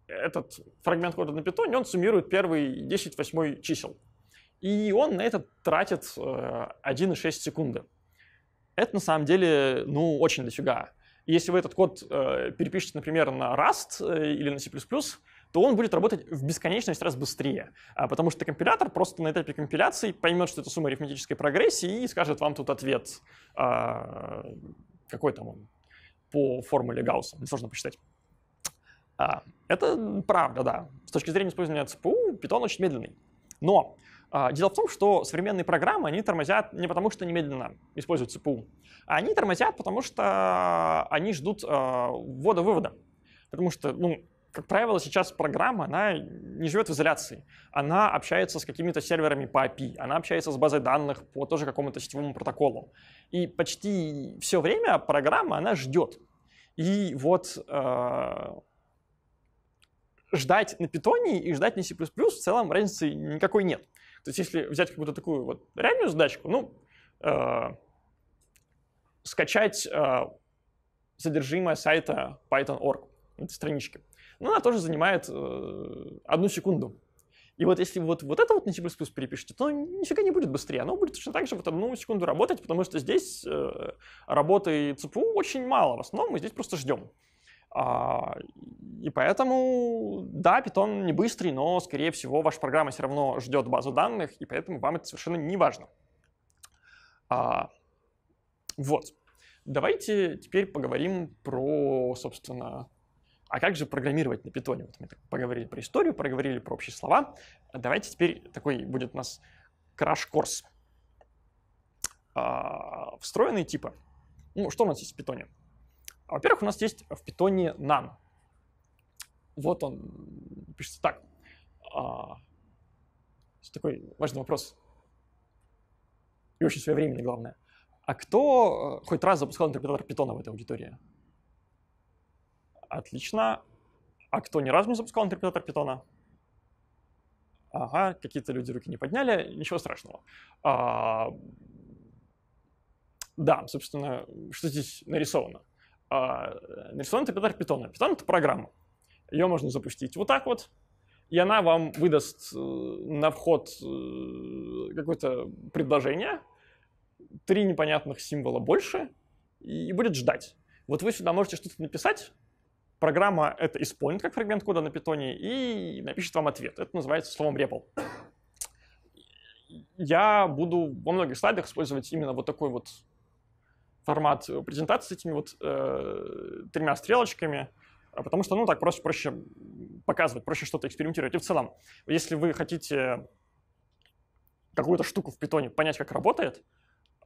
этот фрагмент кода на питоне, он суммирует первые 10 восьмой чисел. И он на это тратит э, 1,6 секунды. Это на самом деле, ну, очень дофига. Если вы этот код э, перепишете, например, на Rust э, или на C++, то он будет работать в бесконечность раз быстрее. А, потому что компилятор просто на этапе компиляции поймет, что это сумма арифметической прогрессии и скажет вам тут ответ. А, какой там он? По формуле Гаусса. Сложно посчитать. А, это правда, да. С точки зрения использования ЦПУ, питон очень медленный. Но дело в том, что современные программы, они тормозят не потому, что немедленно используют ЦПУ, а они тормозят, потому что они ждут ввода-вывода. Потому что, ну, как правило, сейчас программа, она не живет в изоляции. Она общается с какими-то серверами по API, она общается с базой данных по тоже какому-то сетевому протоколу. И почти все время программа, она ждет. И вот э, ждать на питоне и ждать на C++ в целом разницы никакой нет. То есть если взять какую-то такую вот реальную задачку, ну, э, скачать э, содержимое сайта Python.org, этой странички — но ну, она тоже занимает э, одну секунду. И вот если вот, вот это вот на C++ перепишите, то нифига не будет быстрее. Оно будет точно так же вот одну секунду работать, потому что здесь э, работы ЦПУ очень мало. В основном мы здесь просто ждем. А, и поэтому, да, Python не быстрый, но, скорее всего, ваша программа все равно ждет базу данных, и поэтому вам это совершенно не важно. А, вот. Давайте теперь поговорим про, собственно, а как же программировать на питоне? Вот мы поговорили про историю, проговорили про общие слова. Давайте теперь такой будет у нас краш-курс. А, встроенные типы. Ну, что у нас есть в питоне? Во-первых, у нас есть в питоне none. Вот он пишется так. А, такой важный вопрос. И очень своевременный, главное. А кто э, хоть раз запускал интерпретатор питона в этой аудитории? Отлично. А кто ни разу не запускал интерпретатор питона? Ага, какие-то люди руки не подняли, ничего страшного. А, да, собственно, что здесь нарисовано? А, нарисован интерпретатор питона. Питон — это программа. Ее можно запустить вот так вот, и она вам выдаст э, на вход э, какое-то предложение, три непонятных символа больше, и будет ждать. Вот вы сюда можете что-то написать, программа это исполнит как фрагмент кода на питоне и напишет вам ответ. Это называется словом REPL. Я буду во многих слайдах использовать именно вот такой вот формат презентации с этими вот э, тремя стрелочками, а потому что, ну, так просто проще показывать, проще что-то экспериментировать. И в целом, если вы хотите какую-то штуку в питоне понять, как работает,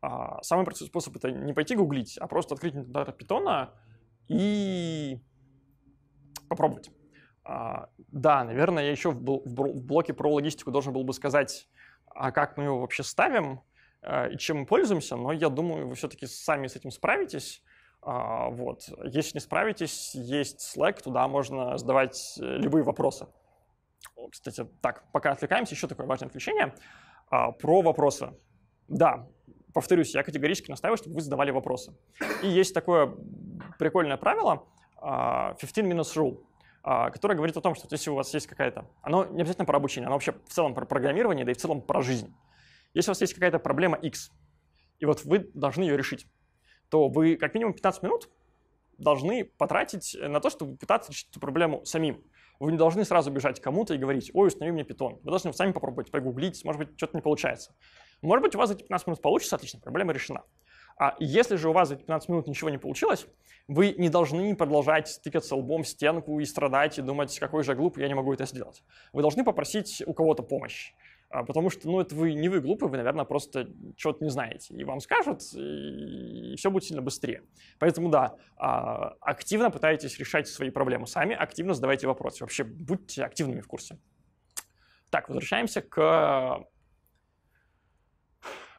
э, самый простой способ — это не пойти гуглить, а просто открыть интернет питона и попробовать. А, да, наверное, я еще в, бл- в блоке про логистику должен был бы сказать, а как мы его вообще ставим а, и чем мы пользуемся, но я думаю, вы все-таки сами с этим справитесь. А, вот. Если не справитесь, есть Slack, туда можно задавать э, любые вопросы. Кстати, так, пока отвлекаемся, еще такое важное отвлечение а, про вопросы. Да, повторюсь, я категорически настаиваю, чтобы вы задавали вопросы. И есть такое прикольное правило — 15-minutes а, rule, а, которая говорит о том, что если у вас есть какая-то... Оно не обязательно про обучение, оно вообще в целом про программирование, да и в целом про жизнь. Если у вас есть какая-то проблема X, и вот вы должны ее решить, то вы как минимум 15 минут должны потратить на то, чтобы пытаться решить эту проблему самим. Вы не должны сразу бежать к кому-то и говорить, ой, установи мне питон. Вы должны сами попробовать, погуглить, может быть, что-то не получается. Может быть, у вас за эти 15 минут получится, отлично, проблема решена. А если же у вас за 15 минут ничего не получилось, вы не должны продолжать стыкаться лбом в стенку и страдать, и думать, какой же я глупый, я не могу это сделать. Вы должны попросить у кого-то помощь. А, потому что, ну, это вы не вы глупы, вы, наверное, просто что то не знаете. И вам скажут, и все будет сильно быстрее. Поэтому, да, а, активно пытайтесь решать свои проблемы сами, активно задавайте вопросы. Вообще, будьте активными в курсе. Так, возвращаемся к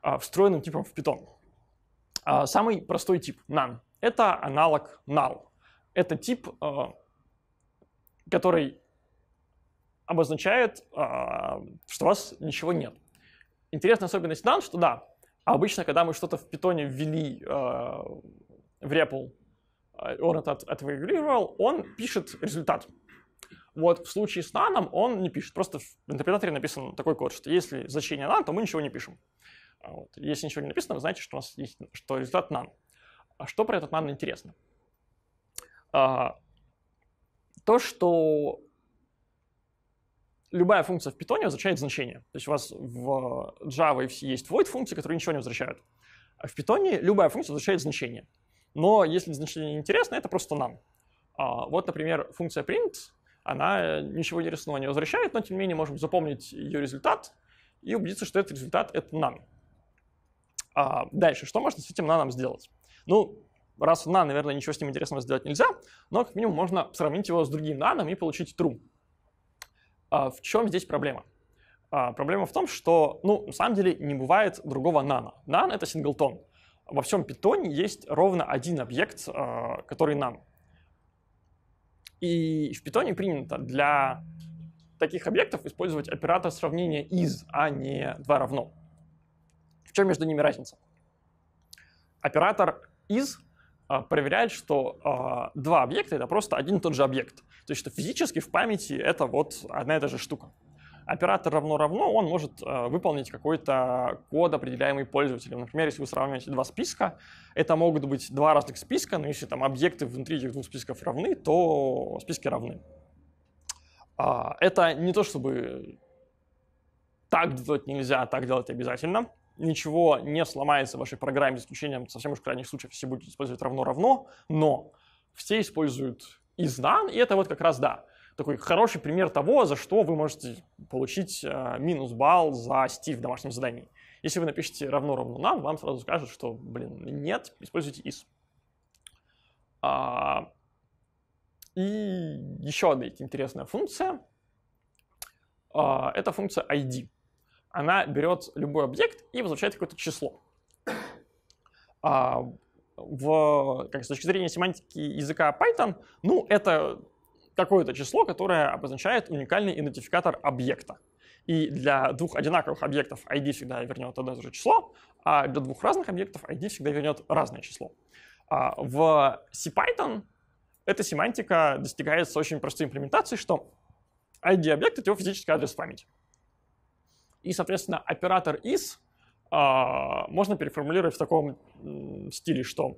а, встроенным типам в питон. А, самый простой тип none — это аналог null. Это тип, а, который обозначает, а, что у вас ничего нет. Интересная особенность none, что да, обычно, когда мы что-то в питоне ввели в REPL, он это отрегулировал, он пишет результат. Вот в случае с наном он не пишет. Просто в интерпретаторе написан такой код, что если значение нан, то мы ничего не пишем. А вот. Если ничего не написано, вы знаете, что, у нас есть, что результат нан. А что про этот нан интересно? А, то, что любая функция в питоне возвращает значение. То есть у вас в Java есть void функции, которые ничего не возвращают. А в питоне любая функция возвращает значение. Но если значение интересно, это просто нам. А, вот, например, функция print, она ничего интересного не возвращает, но тем не менее можем запомнить ее результат и убедиться, что этот результат — это нам. А дальше, что можно с этим наном сделать? Ну, раз на, наверное, ничего с ним интересного сделать нельзя, но как минимум можно сравнить его с другим наном и получить true. А в чем здесь проблема? А проблема в том, что, ну, на самом деле, не бывает другого нано. Нан — это синглтон. Во всем питоне есть ровно один объект, а, который нан. И в питоне принято для таких объектов использовать оператор сравнения из, а не 2 равно. В чем между ними разница? Оператор из а, проверяет, что э, два объекта — это просто один и тот же объект. То есть что физически в памяти это вот одна и та же штука. Оператор равно-равно, он может э, выполнить какой-то код, определяемый пользователем. Например, если вы сравниваете два списка, это могут быть два разных списка, но если там объекты внутри этих двух списков равны, то списки равны. Э, это не то чтобы так делать нельзя, а так делать обязательно — ничего не сломается в вашей программе, за исключением совсем уж крайних случаев, все будете использовать равно-равно, но все используют изнан, и это вот как раз да. Такой хороший пример того, за что вы можете получить э, минус балл за Стив в домашнем задании. Если вы напишете равно-равно нам, вам сразу скажут, что, блин, нет, используйте из А, и еще одна интересная функция. А, это функция ID она берет любой объект и возвращает какое-то число. А, в, как, с точки зрения семантики языка Python, ну, это какое-то число, которое обозначает уникальный идентификатор объекта. И для двух одинаковых объектов ID всегда вернет одно и то же число, а для двух разных объектов ID всегда вернет разное число. А в CPython эта семантика достигается очень простой имплементацией, что ID объекта — это его физический адрес в памяти. И, соответственно, оператор is а, можно переформулировать в таком м, стиле, что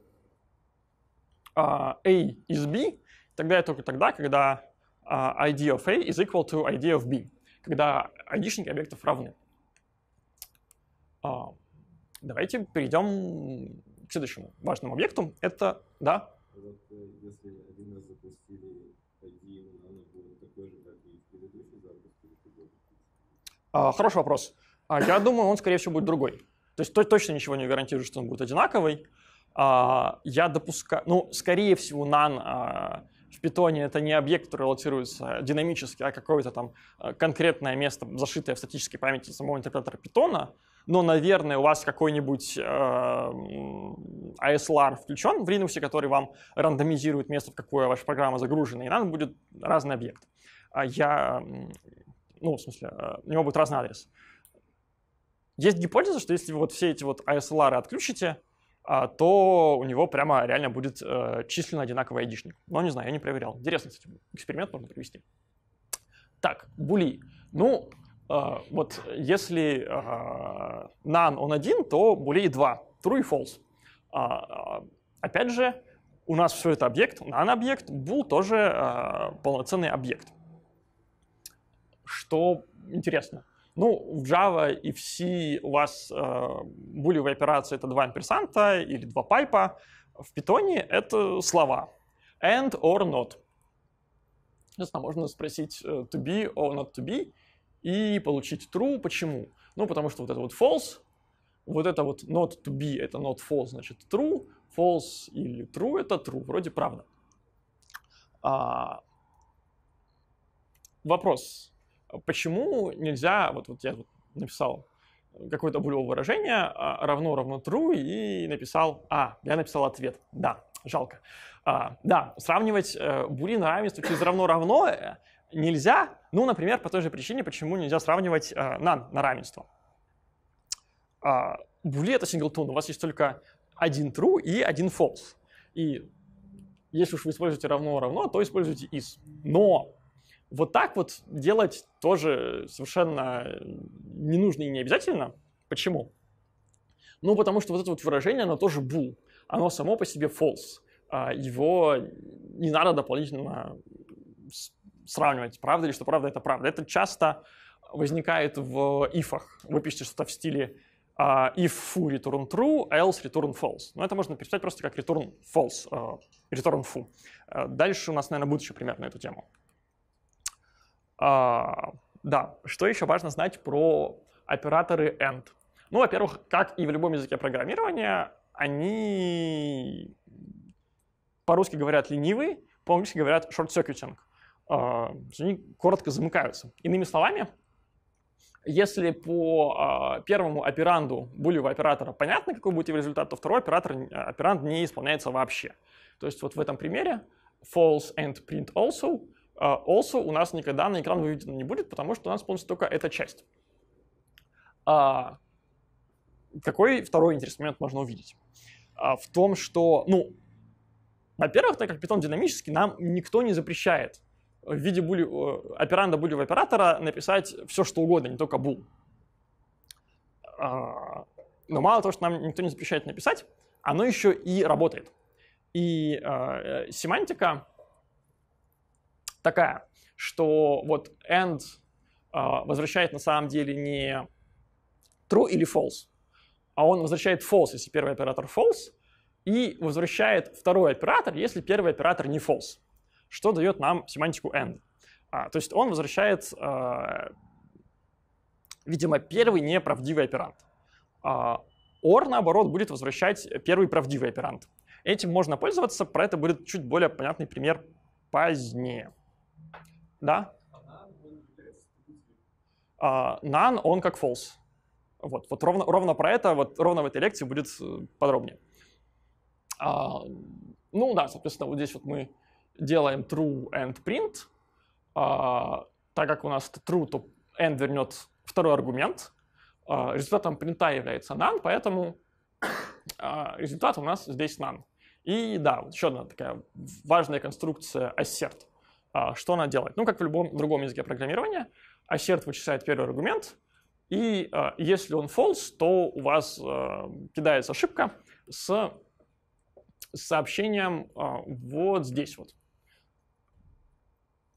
а, a is b, тогда и только тогда, когда а, id of a is equal to id of b, когда id-шники объектов равны. А, давайте перейдем к следующему важному объекту. Это, да? Вот, э, если один раз запустили А, хороший вопрос. А, я думаю, он, скорее всего, будет другой. То есть точно ничего не гарантирую, что он будет одинаковый. А, я допускаю... Ну, скорее всего, NaN в питоне это не объект, который лотируется динамически, а какое-то там конкретное место, зашитое в статической памяти самого интерпретатора питона. Но, наверное, у вас какой-нибудь э, ASLR включен в Linux, который вам рандомизирует место, в какое ваша программа загружена, и нам будет разный объект. Я ну, в смысле, э, у него будет разный адрес. Есть гипотеза, что если вы вот все эти вот ASLR отключите, а, то у него прямо реально будет э, численно одинаковый айдишник. Но не знаю, я не проверял. Интересно, кстати, эксперимент можно провести. Так, були. Ну, э, вот если none он один, то булей 2. True и false. А, а, опять же, у нас все это объект, none объект, bool тоже полноценный объект что интересно. Ну, в Java и в C у вас э, булевые операции — это два амперсанта или два пайпа. В Python это слова. And or not. Соответственно, можно спросить э, to be or not to be и получить true. Почему? Ну, потому что вот это вот false, вот это вот not to be — это not false, значит true, false или true — это true, вроде правда. А... Вопрос. А почему нельзя, вот, вот я вот написал какое-то булевое выражение, а, равно равно true, и написал, а, я написал ответ, да, жалко. А, да, сравнивать э, булин равенство через равно-равно э, нельзя, ну, например, по той же причине, почему нельзя сравнивать э, на равенство. А, були — это синглтон, у вас есть только один true и один false. И если уж вы используете равно-равно, то используйте is. Но вот так вот делать тоже совершенно э, не нужно и не обязательно. Почему? Ну, потому что вот это вот выражение, оно тоже bool. Оно само по себе false. А его не надо дополнительно сравнивать, правда или что правда это правда. Это часто возникает в ифах. Вы пишете что-то в стиле а, if foo return true, else return false. Но ну, это можно переписать просто как return false, э, return foo. Э, дальше у нас, наверное, будет еще пример на эту тему. А, да, что еще важно знать про операторы AND? Ну, во-первых, как и в любом языке программирования, они по-русски говорят ленивые, по-английски говорят short-circuiting. А, они коротко замыкаются. Иными словами, если по а, первому операнду булевого оператора понятно, какой будет его результат, то второй оператор, операнд не исполняется вообще. То есть вот в этом примере false and print also а, also у нас никогда на экран выведено не будет, потому что у нас полностью только эта часть. А, какой второй интересный момент можно увидеть? А, в том, что, ну, во-первых, так как питон динамический, нам никто не запрещает в виде були, э, операнда булевого оператора написать все, что угодно, не только бул. но мало того, что нам никто не запрещает написать, оно еще и работает. И э, семантика такая, что вот end а, возвращает на самом деле не true или false, а он возвращает false, если первый оператор false, и возвращает второй оператор, если первый оператор не false, что дает нам семантику end. А, то есть он возвращает, э, видимо, первый неправдивый оперант. А, or, наоборот, будет возвращать первый правдивый оперант. Этим можно пользоваться, про это будет чуть более понятный пример позднее. Да? Uh, а, none, он как false. Вот, вот ровно, ровно про это, вот ровно в этой лекции будет э, подробнее. Uh, ну да, соответственно, вот здесь вот мы делаем true and print. Uh, так как у нас true, то end вернет второй аргумент. Uh, результатом принта является none, поэтому uh, результат у нас здесь none. И да, вот еще одна такая важная конструкция assert. А, что она делает? Ну, как в любом другом языке программирования, assert вычисляет первый аргумент, и а, если он false, то у вас а, кидается ошибка с сообщением вот здесь вот.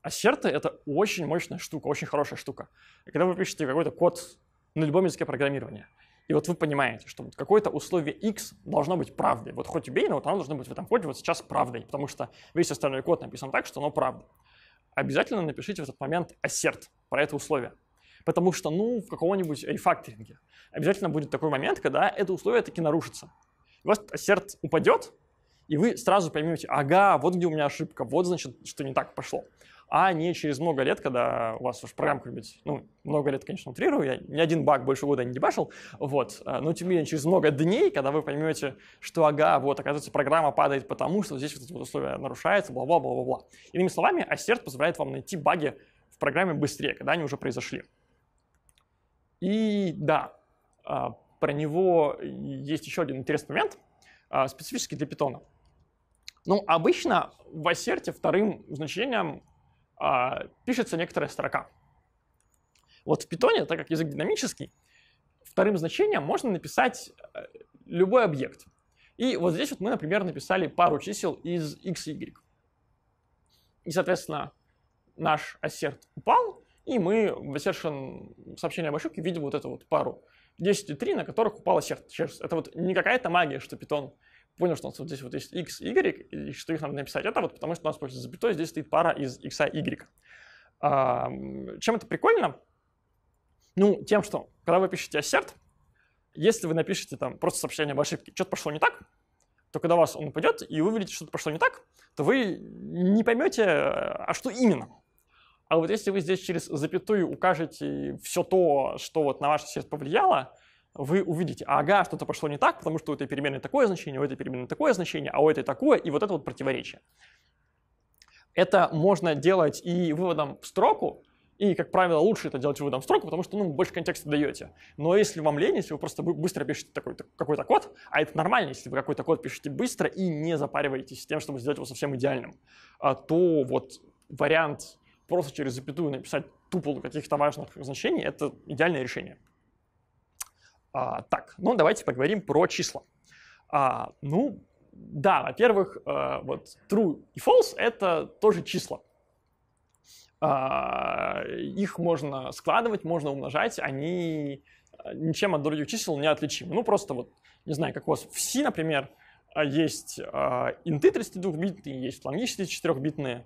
Ассерты — это очень мощная штука, очень хорошая штука. И когда вы пишете какой-то код на любом языке программирования — и вот вы понимаете, что вот какое-то условие X должно быть правдой. Вот хоть убей, но вот оно должно быть в этом коде вот сейчас правдой, потому что весь остальной код написан так, что оно правда. Обязательно напишите в этот момент ассерт про это условие. Потому что, ну, в каком нибудь рефакторинге обязательно будет такой момент, когда это условие таки нарушится. У вас ассерт упадет, и вы сразу поймете, ага, вот где у меня ошибка, вот, значит, что не так пошло а не через много лет, когда у вас уж программа какая ну, много лет, конечно, утрирую, я ни один баг больше года не дебашил, вот, э, но тем не менее через много дней, когда вы поймете, что, ага, вот, оказывается, программа падает потому, что здесь вот эти вот условия нарушаются, бла-бла-бла-бла-бла. Иными словами, ассерт позволяет вам найти баги в программе быстрее, когда они уже произошли. И да, а, про него есть еще один интересный момент, а, специфический для питона. Ну, обычно в ассерте вторым значением а, пишется некоторая строка. Вот в питоне, так как язык динамический, вторым значением можно написать э, любой объект. И вот здесь вот мы, например, написали пару чисел из x y. И, соответственно, наш ассерт упал, и мы в ассершен сообщении об ошибке видим вот эту вот пару 10 и 3, на которых упал ассерт. Это вот не какая-то магия, что питон понял, что у нас вот здесь вот есть x, y, и что их надо написать. Это вот потому, что у нас после запятой здесь стоит пара из x, y. А, чем это прикольно? Ну, тем, что когда вы пишете ассерт, если вы напишете там просто сообщение об ошибке, что-то пошло не так, то когда у вас он упадет, и вы увидите, что-то пошло не так, то вы не поймете, а что именно. А вот если вы здесь через запятую укажете все то, что вот на ваш ассерт повлияло, вы увидите, ага, что-то пошло не так, потому что у этой переменной такое значение, у этой переменной такое значение, а у этой такое, и вот это вот противоречие. Это можно делать и выводом в строку, и, как правило, лучше это делать выводом в строку, потому что ну, больше контекста даете. Но если вам лень, если вы просто быстро пишете какой-то код, а это нормально, если вы какой-то код пишете быстро и не запариваетесь с тем, чтобы сделать его совсем идеальным, а, то вот вариант просто через запятую написать тупол каких-то важных значений — это идеальное решение. А, так, ну давайте поговорим про числа. А, ну, да, во-первых, э, вот true и false это тоже числа. Э, их можно складывать, можно умножать, они э, ничем от других чисел не отличимы. Ну, просто вот, не знаю, как у вас в C, например, э, есть э, инты 32-битные, есть лонгические 4-битные,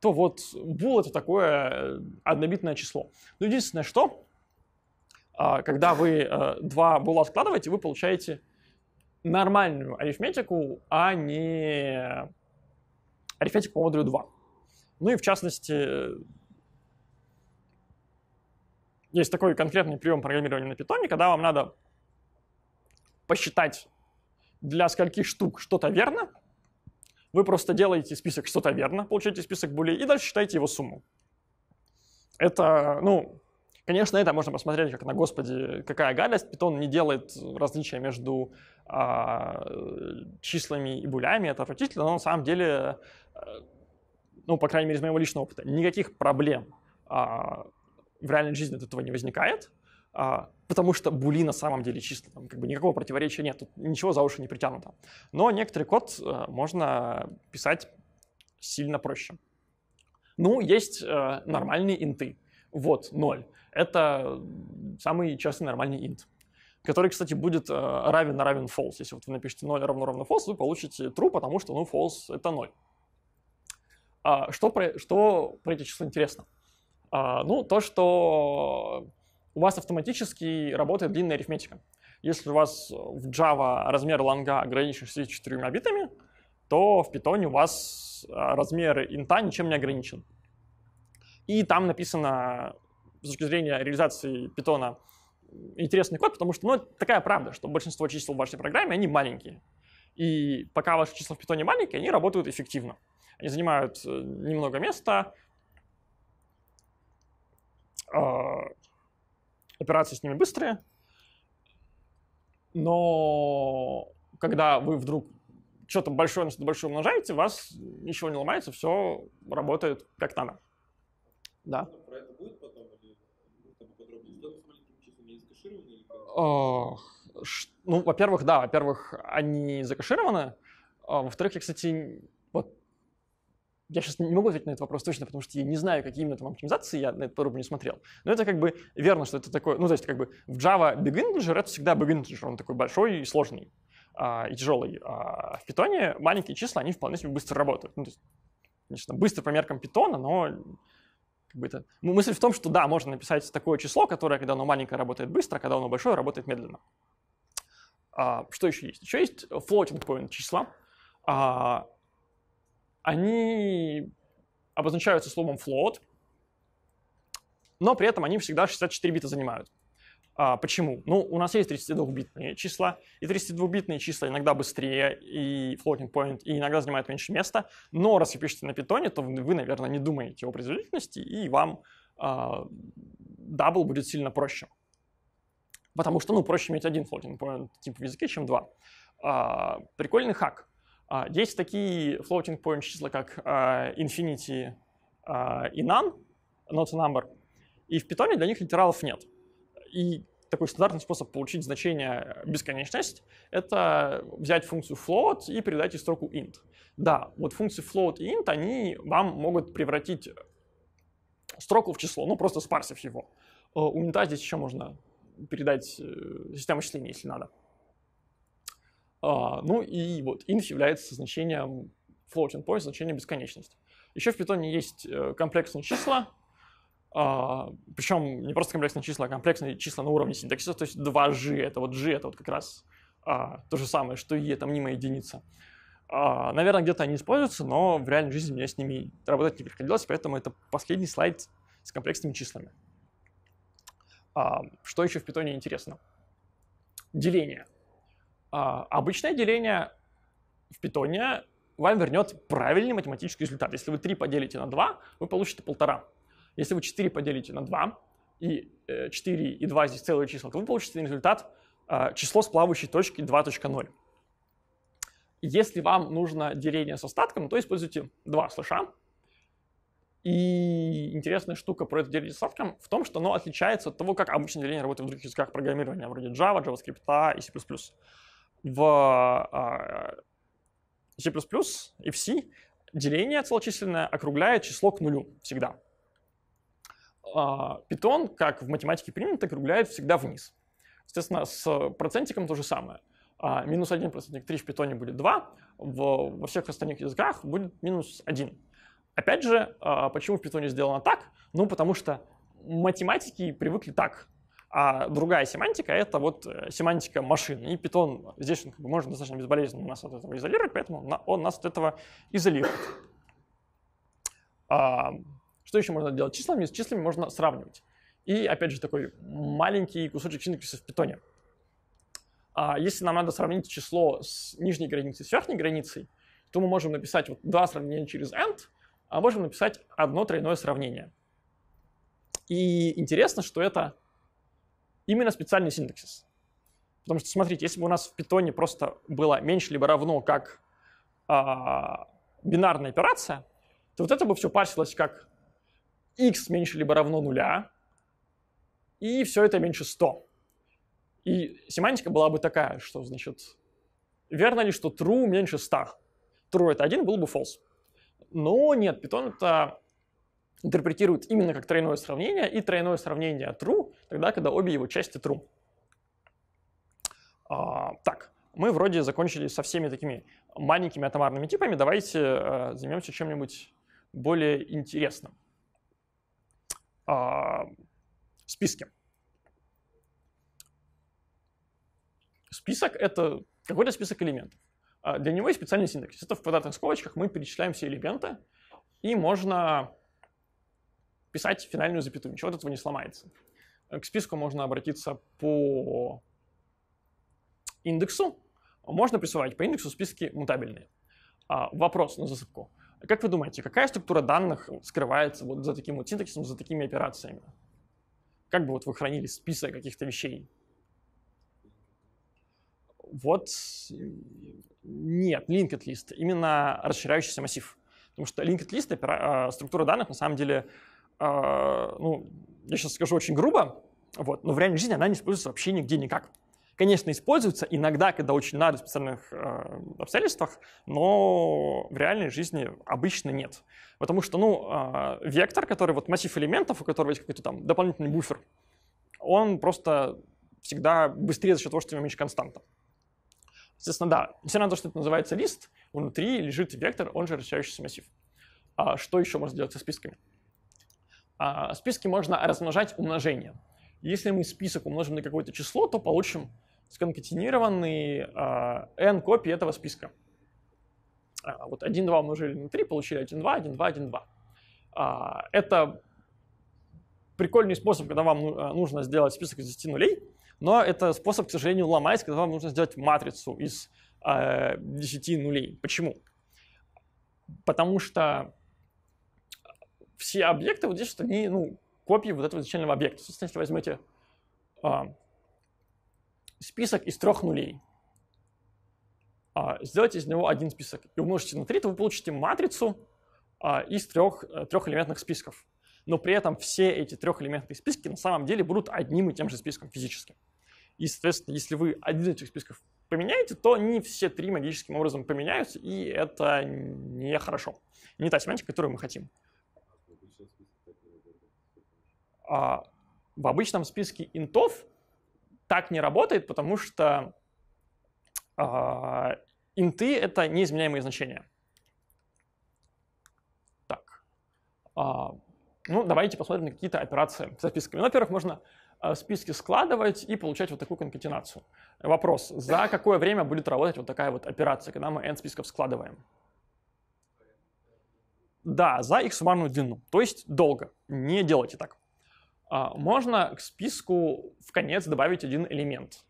то вот bool это такое э, однобитное число. Но единственное, что а, когда вы э, два була складываете, вы получаете нормальную арифметику, а не арифметику по модулю 2. Ну и в частности, э, есть такой конкретный прием программирования на питоне, когда вам надо посчитать, для скольких штук что-то верно, вы просто делаете список что-то верно, получаете список булей и дальше считаете его сумму. Это, ну, Конечно, это можно посмотреть как на Господи, какая гадость. Питон не делает различия между э, числами и булями, это отвратительно, но на самом деле, э, ну, по крайней мере, из моего личного опыта, никаких проблем э, в реальной жизни от этого не возникает, э, потому что були на самом деле числа, там, как бы никакого противоречия нет, тут ничего за уши не притянуто. Но некоторый код э, можно писать сильно проще. Ну, есть э, нормальные инты, вот, ноль это самый частый нормальный int, который, кстати, будет э, равен равен false. Если вот вы напишете 0 равно равно false, вы получите true, потому что ну, false — это 0. А что, про, что про эти числа интересно? А, ну, то, что у вас автоматически работает длинная арифметика. Если у вас в Java размер лонга ограничен 64 битами, то в Python у вас а, размер инта ничем не ограничен. И там написано с точки зрения реализации питона интересный код, потому что, ну, это такая правда, что большинство чисел в вашей программе, они маленькие. И пока ваши числа в питоне маленькие, они работают эффективно. Они занимают э, немного места, а, операции с ними быстрые, но когда вы вдруг что-то большое на что-то большое умножаете, у вас ничего не ломается, все работает как надо. Да. А, ну, во-первых, да, во-первых, они закашированы. А, во-вторых, я, кстати, вот я сейчас не могу ответить на этот вопрос точно, потому что я не знаю, какие именно там оптимизации, я на это подробно не смотрел. Но это как бы верно, что это такое, ну, то есть как бы в Java begin integer это всегда begin integer, он такой большой и сложный э, и тяжелый. А в питоне маленькие числа, они вполне себе быстро работают. Ну, то есть, конечно, быстро по меркам питона, но как бы это... Мысль в том, что да, можно написать такое число, которое, когда оно маленькое, работает быстро, а когда оно большое, работает медленно. А, что еще есть? Еще есть floating point числа. А, они обозначаются словом float, но при этом они всегда 64 бита занимают. А, почему? Ну, у нас есть 32-битные числа, и 32-битные числа иногда быстрее, и floating point, и иногда занимают меньше места, но раз вы пишете на питоне, то вы, наверное, не думаете о производительности, и вам а, дабл будет сильно проще. Потому что, ну, проще иметь один floating point тип в языке, чем два. А, прикольный хак. А, есть такие floating point числа, как а, infinity а, и none, not a number, и в питоне для них литералов нет. И такой стандартный способ получить значение бесконечность — это взять функцию float и передать ей строку int. Да, вот функции float и int, они вам могут превратить строку в число, ну просто спарсив его. Э, у инта здесь еще можно передать э, систему числения, если надо. А, ну и вот int является значением floating point, значением бесконечности Еще в питоне есть э, комплексные числа, а, Причем не просто комплексные числа, а комплексные числа на уровне синтаксиса, то есть 2G, это вот G, это вот как раз а, то же самое, что и это мнимая единица. А, наверное, где-то они используются, но в реальной жизни мне с ними работать не приходилось, поэтому это последний слайд с комплексными числами. Что еще в питоне интересно? Деление. Обычное деление в питоне вам вернет правильный математический результат. Если вы 3 поделите на 2, вы получите полтора. Если вы 4 поделите на 2, и 4 э, и 2 здесь целые числа, то вы получите результат э, число с плавающей точки 2.0. Если вам нужно деление с остатком, то используйте два слыша. И интересная штука про это деление с остатком в том, что оно отличается от того, как обычно деление работает в других языках программирования, вроде Java, JavaScript и C++. В а, C++ и в C деление целочисленное округляет число к нулю всегда. А, питон, как в математике принято, округляет всегда вниз. Соответственно, с процентиком то же самое. А, минус 1 процентник 3 в питоне будет 2, в, во всех остальных языках будет минус 1. Опять же, а, почему в питоне сделано так? Ну, потому что математики привыкли так. А другая семантика — это вот э, семантика машин. И питон здесь он как бы, можно достаточно безболезненно нас от этого изолировать, поэтому он нас от этого изолирует. Что еще можно делать числами? С числами можно сравнивать. И, опять же, такой маленький кусочек синтаксиса в питоне. А если нам надо сравнить число с нижней границей и с верхней границей, то мы можем написать вот два сравнения через AND, а можем написать одно тройное сравнение. И интересно, что это именно специальный синтаксис. Потому что, смотрите, если бы у нас в питоне просто было меньше либо равно как э, бинарная операция, то вот это бы все парсилось как x меньше либо равно нуля, и все это меньше 100. И семантика была бы такая, что, значит, верно ли, что true меньше 100? True — это 1, был бы false. Но нет, Python это интерпретирует именно как тройное сравнение, и тройное сравнение true, тогда, когда обе его части true. А, так, мы вроде закончили со всеми такими маленькими атомарными типами, давайте а, займемся чем-нибудь более интересным а, списке. Список — это какой-то список элементов. А для него есть специальный синтаксис. Это в квадратных скобочках мы перечисляем все элементы, и можно писать финальную запятую. Ничего от этого не сломается. К списку можно обратиться по индексу. Можно присылать по индексу списки мутабельные. А, вопрос на засыпку. Как вы думаете, какая структура данных скрывается вот за таким вот синтаксисом, за такими операциями? Как бы вот вы хранили список каких-то вещей? Вот нет, linked list, именно расширяющийся массив. Потому что linked list, а, структура данных, на самом деле, а, ну, я сейчас скажу очень грубо, вот, но в реальной жизни она не используется вообще нигде никак конечно, используется иногда, когда очень надо в специальных э, обстоятельствах, но в реальной жизни обычно нет. Потому что, ну, э, вектор, который вот массив элементов, у которого есть какой-то там дополнительный буфер, он просто всегда быстрее за счет того, что у него меньше константа. Соответственно, да, несмотря на то, что это называется лист, внутри лежит вектор, он же расширяющийся массив. А что еще можно делать со списками? А, списки можно размножать умножением. Если мы список умножим на какое-то число, то получим сконкатенированный а, n копий этого списка. А, вот 1,2 умножили на 3, получили 1,2, 1,2, 1,2. Это прикольный способ, когда вам ну, а, нужно сделать список из 10 нулей, но это способ, к сожалению, ломается, когда вам нужно сделать матрицу из 10 нулей. Почему? Потому что все объекты вот здесь, что они, ну, копии вот этого изначального объекта. Собственно, если возьмете список из трех нулей. А, сделайте из него один список и умножьте на 3, то вы получите матрицу а, из трех, э, трех элементных списков. Но при этом все эти трехэлементные списки на самом деле будут одним и тем же списком физически. И, соответственно, если вы один из этих списков поменяете, то не все три магическим образом поменяются, и это нехорошо. Не та семантика, которую мы хотим. А в обычном списке интов так не работает, потому что э, инты — это неизменяемые значения. Так. Э, ну, давайте посмотрим на какие-то операции с списками. Ну, во-первых, можно а, списки складывать и получать вот такую конкатенацию. Вопрос, за какое время будет работать вот такая вот операция, когда мы n списков складываем? Да, за их суммарную длину, то есть долго. Не делайте так. А, можно к списку в конец добавить один элемент.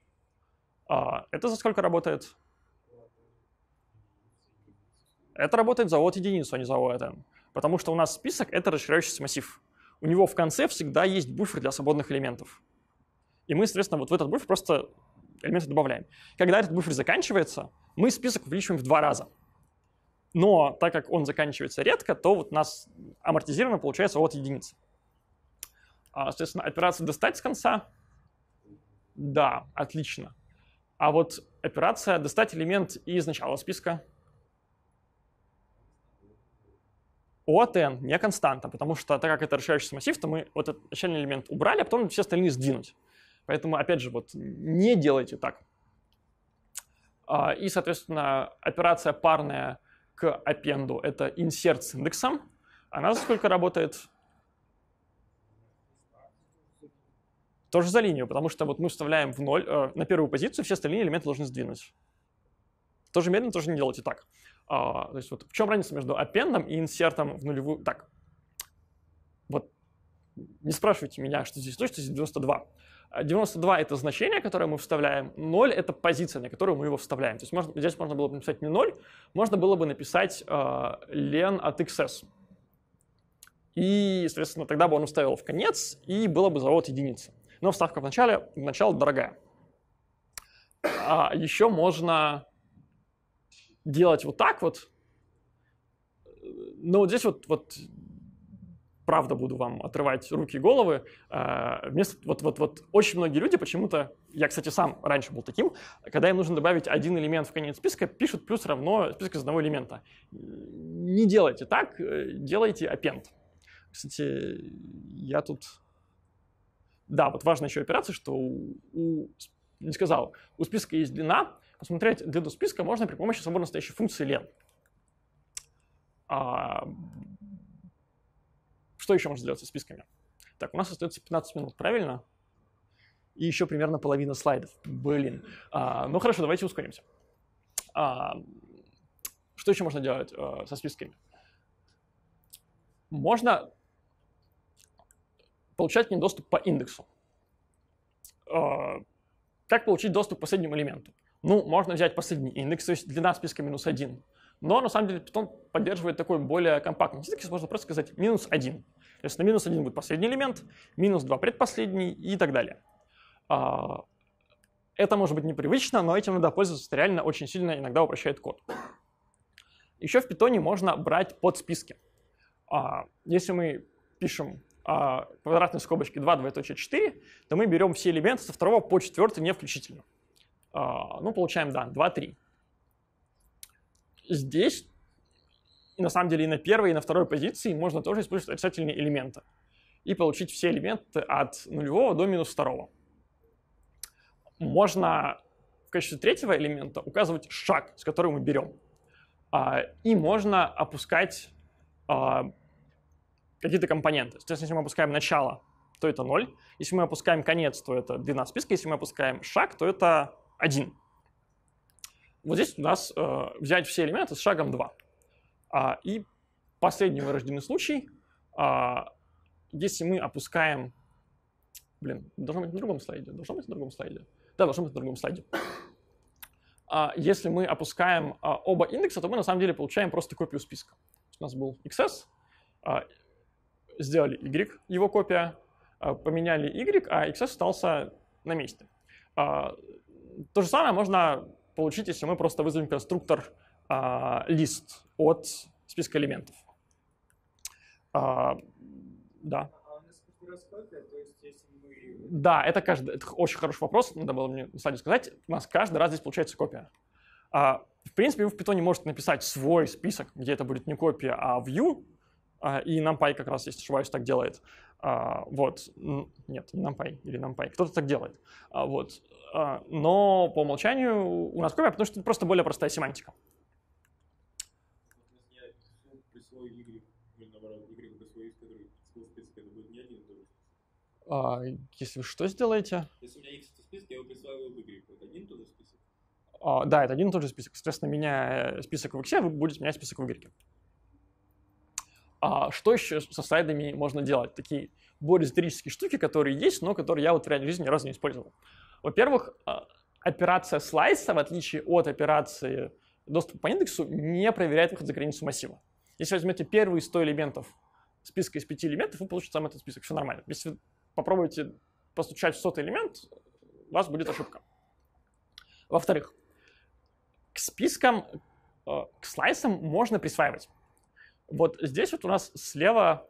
А, это за сколько работает? Это работает за вот единицу, а не за OATN. Потому что у нас список — это расширяющийся массив. У него в конце всегда есть буфер для свободных элементов. И мы, соответственно, вот в этот буфер просто элементы добавляем. Когда этот буфер заканчивается, мы список увеличиваем в два раза. Но так как он заканчивается редко, то вот у нас амортизировано получается вот единица. А, соответственно, операцию достать с конца? Да, отлично. А вот операция достать элемент из начала списка. OATN не константа, потому что так как это расширяющийся массив, то мы вот этот начальный элемент убрали, а потом все остальные сдвинуть. Поэтому, опять же, вот не делайте так. А, и, соответственно, операция парная к аппенду — это insert с индексом. Она за сколько работает? Тоже за линию, потому что вот мы вставляем в ноль, э, на первую позицию, все остальные элементы должны сдвинуть. Тоже медленно, тоже не делайте так. А, то есть вот в чем разница между append и инсертом в нулевую... Так, вот не спрашивайте меня, что здесь то что здесь 92. 92 а, — это значение, которое мы вставляем, 0 — это позиция, на которую мы его вставляем. То есть можно, здесь можно было бы написать не 0, можно было бы написать э, len от xs. И, соответственно, тогда бы он вставил в конец, и было бы завод единица. Но вставка в начале, в начало дорогая. А еще можно делать вот так вот. Но вот здесь вот, вот правда буду вам отрывать руки и головы. А, вместо, вот, вот, вот очень многие люди почему-то, я, кстати, сам раньше был таким, когда им нужно добавить один элемент в конец списка, пишут плюс равно список из одного элемента. Не делайте так, э, делайте append. Кстати, я тут да, вот важная еще операция, что у, у, не сказал, у списка есть длина. Посмотреть длину списка можно при помощи свободно стоящей функции len. А, что еще можно сделать со списками? Так, у нас остается 15 минут, правильно? И еще примерно половина слайдов. Блин. А, ну хорошо, давайте ускоримся. А, что еще можно делать а, со списками? Можно получать мне доступ по индексу. А, как получить доступ к последнему элементу? Ну, можно взять последний индекс, то есть длина списка минус 1. Но на самом деле Python поддерживает такой более компактный синтаксис, можно просто сказать минус 1. То есть на минус 1 будет последний элемент, минус 2 предпоследний и так далее. А, это может быть непривычно, но этим надо пользоваться реально очень сильно, иногда упрощает код. Еще в Python можно брать подсписки. А, если мы пишем а, квадратной скобочки 2, двоеточие 4, то мы берем все элементы со второго по четвертый не включительно. А, ну, получаем, да, 2, 3. Здесь, на самом деле, и на первой, и на второй позиции можно тоже использовать отрицательные элементы и получить все элементы от нулевого до минус второго. Можно в качестве третьего элемента указывать шаг, с которым мы берем. А, и можно опускать а, какие-то компоненты. Соответственно, если мы опускаем начало, то это 0. Если мы опускаем конец, то это длина списка. Если мы опускаем шаг, то это 1. Вот здесь у нас э, взять все элементы с шагом 2. А, и последний вырожденный случай, а, если мы опускаем... Блин, должно быть на другом слайде. Должно быть на другом слайде. Да, должно быть на другом слайде. А, если мы опускаем а, оба индекса, то мы на самом деле получаем просто копию списка. У нас был XS, а, сделали Y, его копия, а, поменяли Y, а x остался на месте. А, то же самое можно получить, если мы просто вызовем конструктор а, лист от списка элементов. Да. Да, это, каждый, это очень хороший вопрос, надо было мне на стадии сказать. У нас каждый раз здесь получается копия. в принципе, вы в питоне можете написать свой список, где это будет не копия, а view, а, и NumPy как раз, если ошибаюсь, так делает. А, вот, нет, не NumPy или NumPy, кто-то так делает. А, вот, но по умолчанию у нас копия, потому что это просто более простая семантика. А, если вы что сделаете? Если у меня X это список, я его присваиваю в Y. Это один тот же список? А, да, это один и тот же список. Соответственно, меняя список в X, вы будете менять список в Y. А что еще со слайдами можно делать? Такие более эзотерические штуки, которые есть, но которые я вот в реальной жизни ни разу не использовал. Во-первых, а, операция слайса, в отличие от операции доступа по индексу, не проверяет выход за границу массива. Если возьмете первые 100 элементов списка из 5 элементов, вы получите сам этот список, все нормально. Если вы попробуете постучать в сотый элемент, у вас будет ошибка. Во-вторых, к спискам, а, к слайсам можно присваивать. Вот здесь вот у нас слева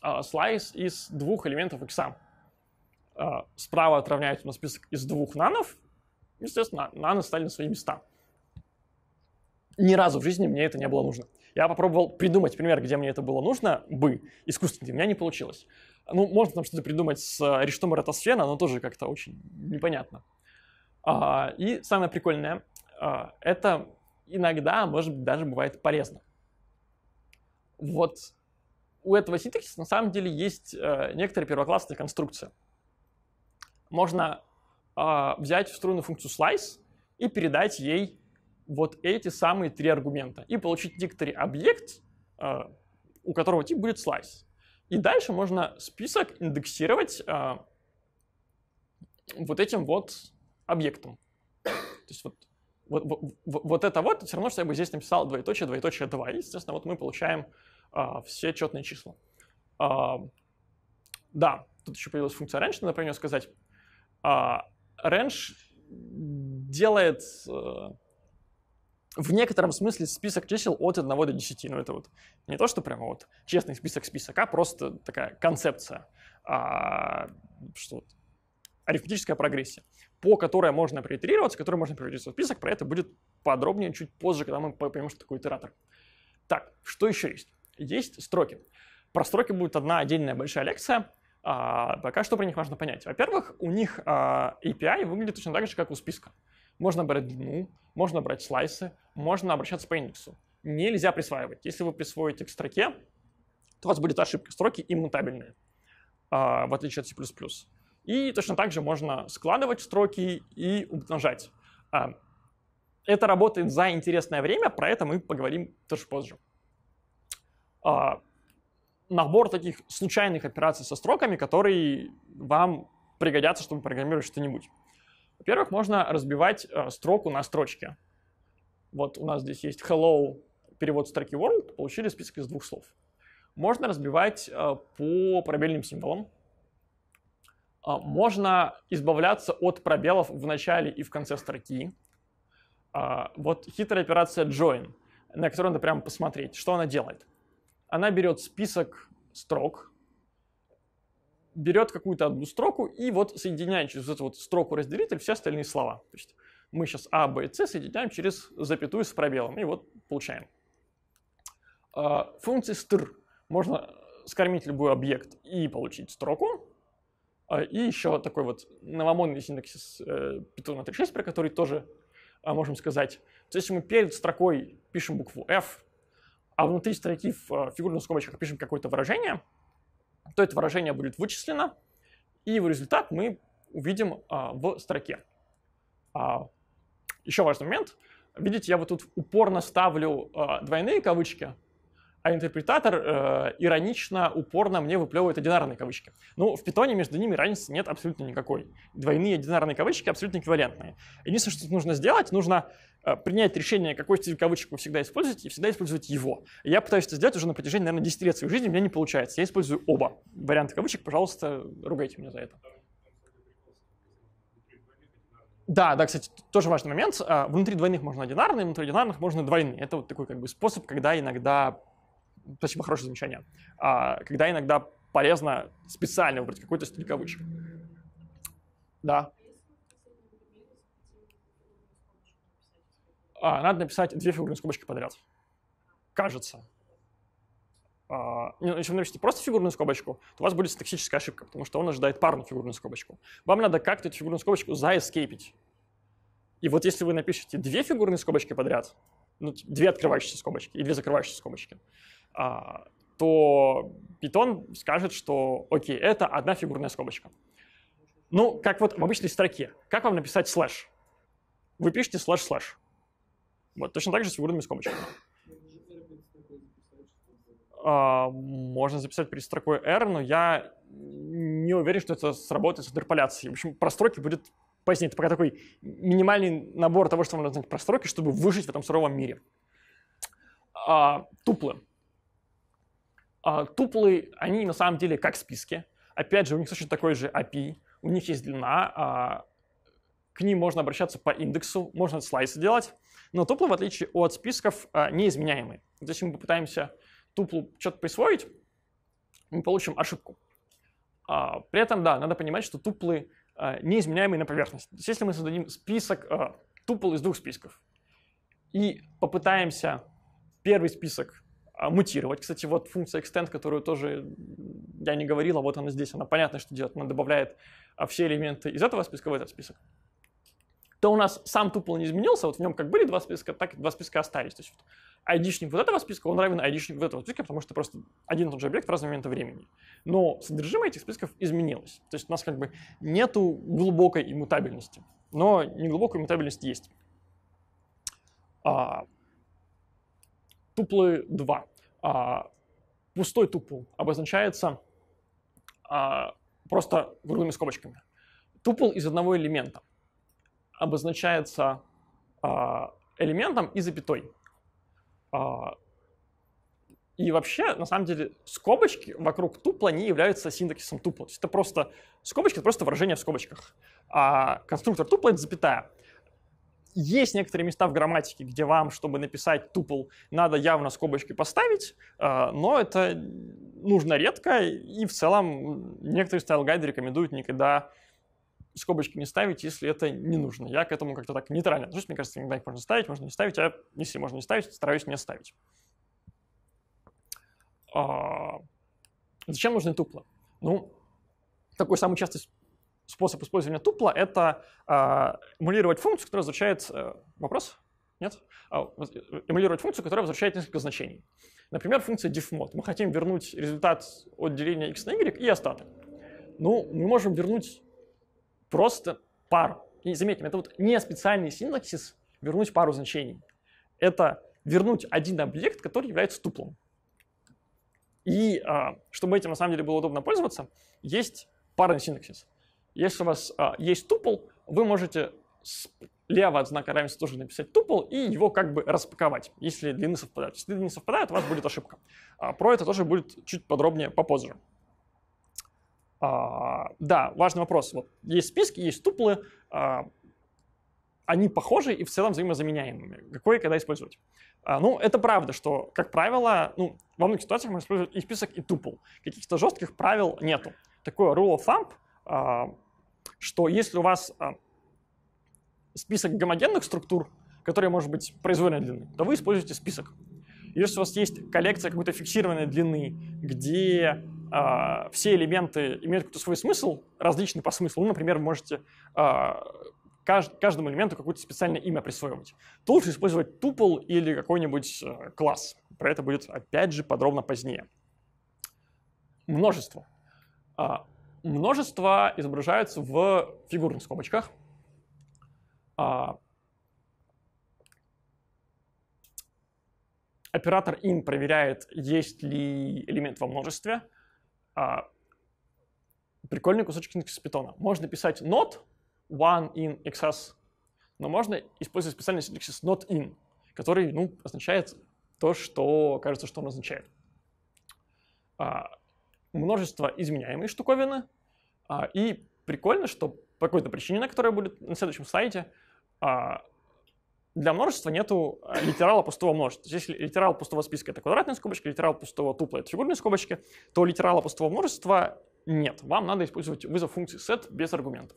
а, слайс из двух элементов x, а, справа отравняется у нас список из двух нанов. Естественно, наны стали на свои места. Ни разу в жизни мне это не было нужно. Я попробовал придумать пример, где мне это было нужно бы, искусственно, у меня не получилось. Ну, можно там что-то придумать с э, решетом ротосфена, но тоже как-то очень непонятно. А, и самое прикольное, это иногда, может быть, даже бывает полезно. Вот у этого синтаксиса на самом деле есть э, некоторая первоклассная конструкция. Можно э, взять встроенную функцию slice и передать ей вот эти самые три аргумента и получить некоторый объект, э, у которого тип будет slice. И дальше можно список индексировать э, вот этим вот объектом. То есть вот вот, вот, вот это вот все равно, что я бы здесь написал двоеточие, двоеточие 2. И, естественно, вот мы получаем а, все четные числа. А, да, тут еще появилась функция range, надо про нее сказать. А, range делает э, в некотором смысле список чисел от 1 до 10. Ну, это вот не то, что прямо вот честный список список, а просто такая концепция, а, что арифметическая прогрессия по которой можно проитерироваться, которую можно превратить в список. Про это будет подробнее чуть позже, когда мы поймем, что такое итератор. Так, что еще есть? Есть строки. Про строки будет одна отдельная большая лекция. А, пока что про них важно понять. Во-первых, у них а, API выглядит точно так же, как у списка. Можно брать длину, можно брать слайсы, можно обращаться по индексу. Нельзя присваивать. Если вы присвоите к строке, то у вас будет ошибка. Строки иммутабельные, а, в отличие от C++. И точно так же можно складывать строки и умножать. А, это работает за интересное время, про это мы поговорим тоже позже. А, набор таких случайных операций со строками, которые вам пригодятся, чтобы программировать что-нибудь. Во-первых, можно разбивать а, строку на строчки. Вот у нас здесь есть hello, перевод строки world, получили список из двух слов. Можно разбивать по пробельным символам. А, можно избавляться от пробелов в начале и в конце строки. А, вот хитрая операция join, на которую надо прямо посмотреть, что она делает. Она берет список строк, берет какую-то одну строку и вот соединяет через эту вот строку-разделитель все остальные слова. То есть мы сейчас А, Б и С соединяем через запятую с пробелом, и вот получаем. А, функции str можно скормить любой объект и получить строку. А, и еще такой вот новомодный синтаксис Python э, 3.6, про который тоже а, можем сказать. То есть если мы перед строкой пишем букву F, а внутри строки в а, фигурных скобочках пишем какое-то выражение, то это выражение будет вычислено, и его результат мы увидим в строке. Еще важный момент. Видите, я вот тут упорно ставлю двойные кавычки, а интерпретатор э, иронично, упорно мне выплевывает одинарные кавычки. Ну, в питоне между ними разницы нет абсолютно никакой. Двойные одинарные кавычки абсолютно эквивалентные. Единственное, что нужно сделать, нужно э, принять решение, какой стиль кавычек вы всегда используете, и всегда использовать его. Я пытаюсь это сделать уже на протяжении, наверное, 10 лет своей жизни, у меня не получается. Я использую оба варианта кавычек, пожалуйста, ругайте меня за это. Да, да, кстати, тоже важный момент. А, внутри двойных можно одинарные, внутри одинарных можно двойные. Это вот такой как бы способ, когда иногда спасибо, хорошее замечание. А, когда иногда полезно специально выбрать какой-то стиль кавычек. Да. А, надо написать две фигурные скобочки подряд. Кажется. А, ну, если вы напишите просто фигурную скобочку, то у вас будет синтаксическая ошибка, потому что он ожидает парную фигурную скобочку. Вам надо как-то эту фигурную скобочку заэскейпить. И вот если вы напишете две фигурные скобочки подряд, ну, две открывающиеся скобочки и две закрывающиеся скобочки, а, то Python скажет, что окей, это одна фигурная скобочка. Ну, как вот в обычной строке. Как вам написать слэш? Вы пишете слэш-слэш. Вот, точно так же с фигурными скобочками. А, можно записать перед строкой R, но я не уверен, что это сработает с интерполяцией. В общем, про строки будет пояснить. Это пока такой минимальный набор того, что вам нужно знать про строки, чтобы выжить в этом суровом мире. А, туплы. А, туплы, они на самом деле как списки. Опять же, у них точно такой же API, у них есть длина, а, к ним можно обращаться по индексу, можно слайсы делать, но туплы, в отличие от списков, а, неизменяемые. Вот мы попытаемся туплу что-то присвоить, мы получим ошибку. При этом, да, надо понимать, что туплы неизменяемые на поверхности. То есть если мы создадим список тупл из двух списков и попытаемся первый список а, мутировать. Кстати, вот функция extend, которую тоже я не говорил, а вот она здесь, она понятно, что делает. Она добавляет а, все элементы из этого списка в этот список. То у нас сам тупол не изменился, вот в нем как были два списка, так и два списка остались. То есть айдишник вот этого списка, он равен айдишнику вот этого списка, потому что просто один и тот же объект в разные моменты времени. Но содержимое этих списков изменилось. То есть у нас как бы нету глубокой иммутабельности. Но неглубокая иммутабельность есть. А, Туплы 2. А, пустой тупл обозначается а, просто круглыми скобочками. Тупл из одного элемента обозначается а, элементом и запятой. А, и вообще, на самом деле, скобочки вокруг тупла не являются синтаксисом тупла. То есть это просто скобочки, это просто выражение в скобочках. А конструктор тупла — это запятая есть некоторые места в грамматике, где вам, чтобы написать тупл, надо явно скобочки поставить, э, но это нужно редко, и в целом некоторые стайл-гайды рекомендуют никогда скобочки не ставить, если это не нужно. Я к этому как-то так нейтрально отношусь. Мне кажется, иногда их можно ставить, можно не ставить, а если можно не ставить, стараюсь не ставить. А... Зачем нужны тупла? Ну, такой самый частый способ использования тупла — это а, эмулировать функцию, которая возвращает... Э, вопрос? Нет? А, э, эмулировать функцию, которая возвращает несколько значений. Например, функция diffmod. Мы хотим вернуть результат от деления x на y и остаток. Ну, мы можем вернуть просто пару. И заметим, это вот не специальный синтаксис вернуть пару значений. Это вернуть один объект, который является туплом. И а, чтобы этим на самом деле было удобно пользоваться, есть парный синтаксис. Если у вас а, есть тупл, вы можете слева от знака равенства тоже написать тупл и его как бы распаковать, если длины совпадают. Если длины не совпадают, у вас будет ошибка. А, про это тоже будет чуть подробнее попозже. А, да, важный вопрос. Вот есть списки, есть туплы. А, они похожи и в целом взаимозаменяемыми. Какой когда использовать? А, ну, это правда, что, как правило, ну, во многих ситуациях можно использовать и список, и тупл. Каких-то жестких правил нету. Такое rule of thumb а, что если у вас а, список гомогенных структур, которые может быть произвольной длины, то вы используете список. Если у вас есть коллекция какой-то фиксированной длины, где э, все элементы имеют какой-то свой смысл, различный по смыслу, ну, например, вы можете э, а, кажд, каждому элементу какое-то специальное имя присвоивать, то лучше использовать тупл или какой-нибудь э, класс. Про это будет, опять же, подробно позднее. Множество множества изображаются в фигурных скобочках. А, оператор in проверяет, есть ли элемент во множестве. А, прикольный кусочек из питона. Можно писать not one in excess, но можно использовать специальный синтаксис not in, который ну, означает то, что кажется, что он означает. А, множество изменяемой штуковины а, и прикольно, что по какой-то причине, на которой будет на следующем слайде, а, для множества нету а, литерала пустого множества. Если литерал пустого списка — это квадратные скобочки, литерал пустого тупла — это фигурные скобочки, то литерала пустого множества нет. Вам надо использовать вызов функции set без аргументов.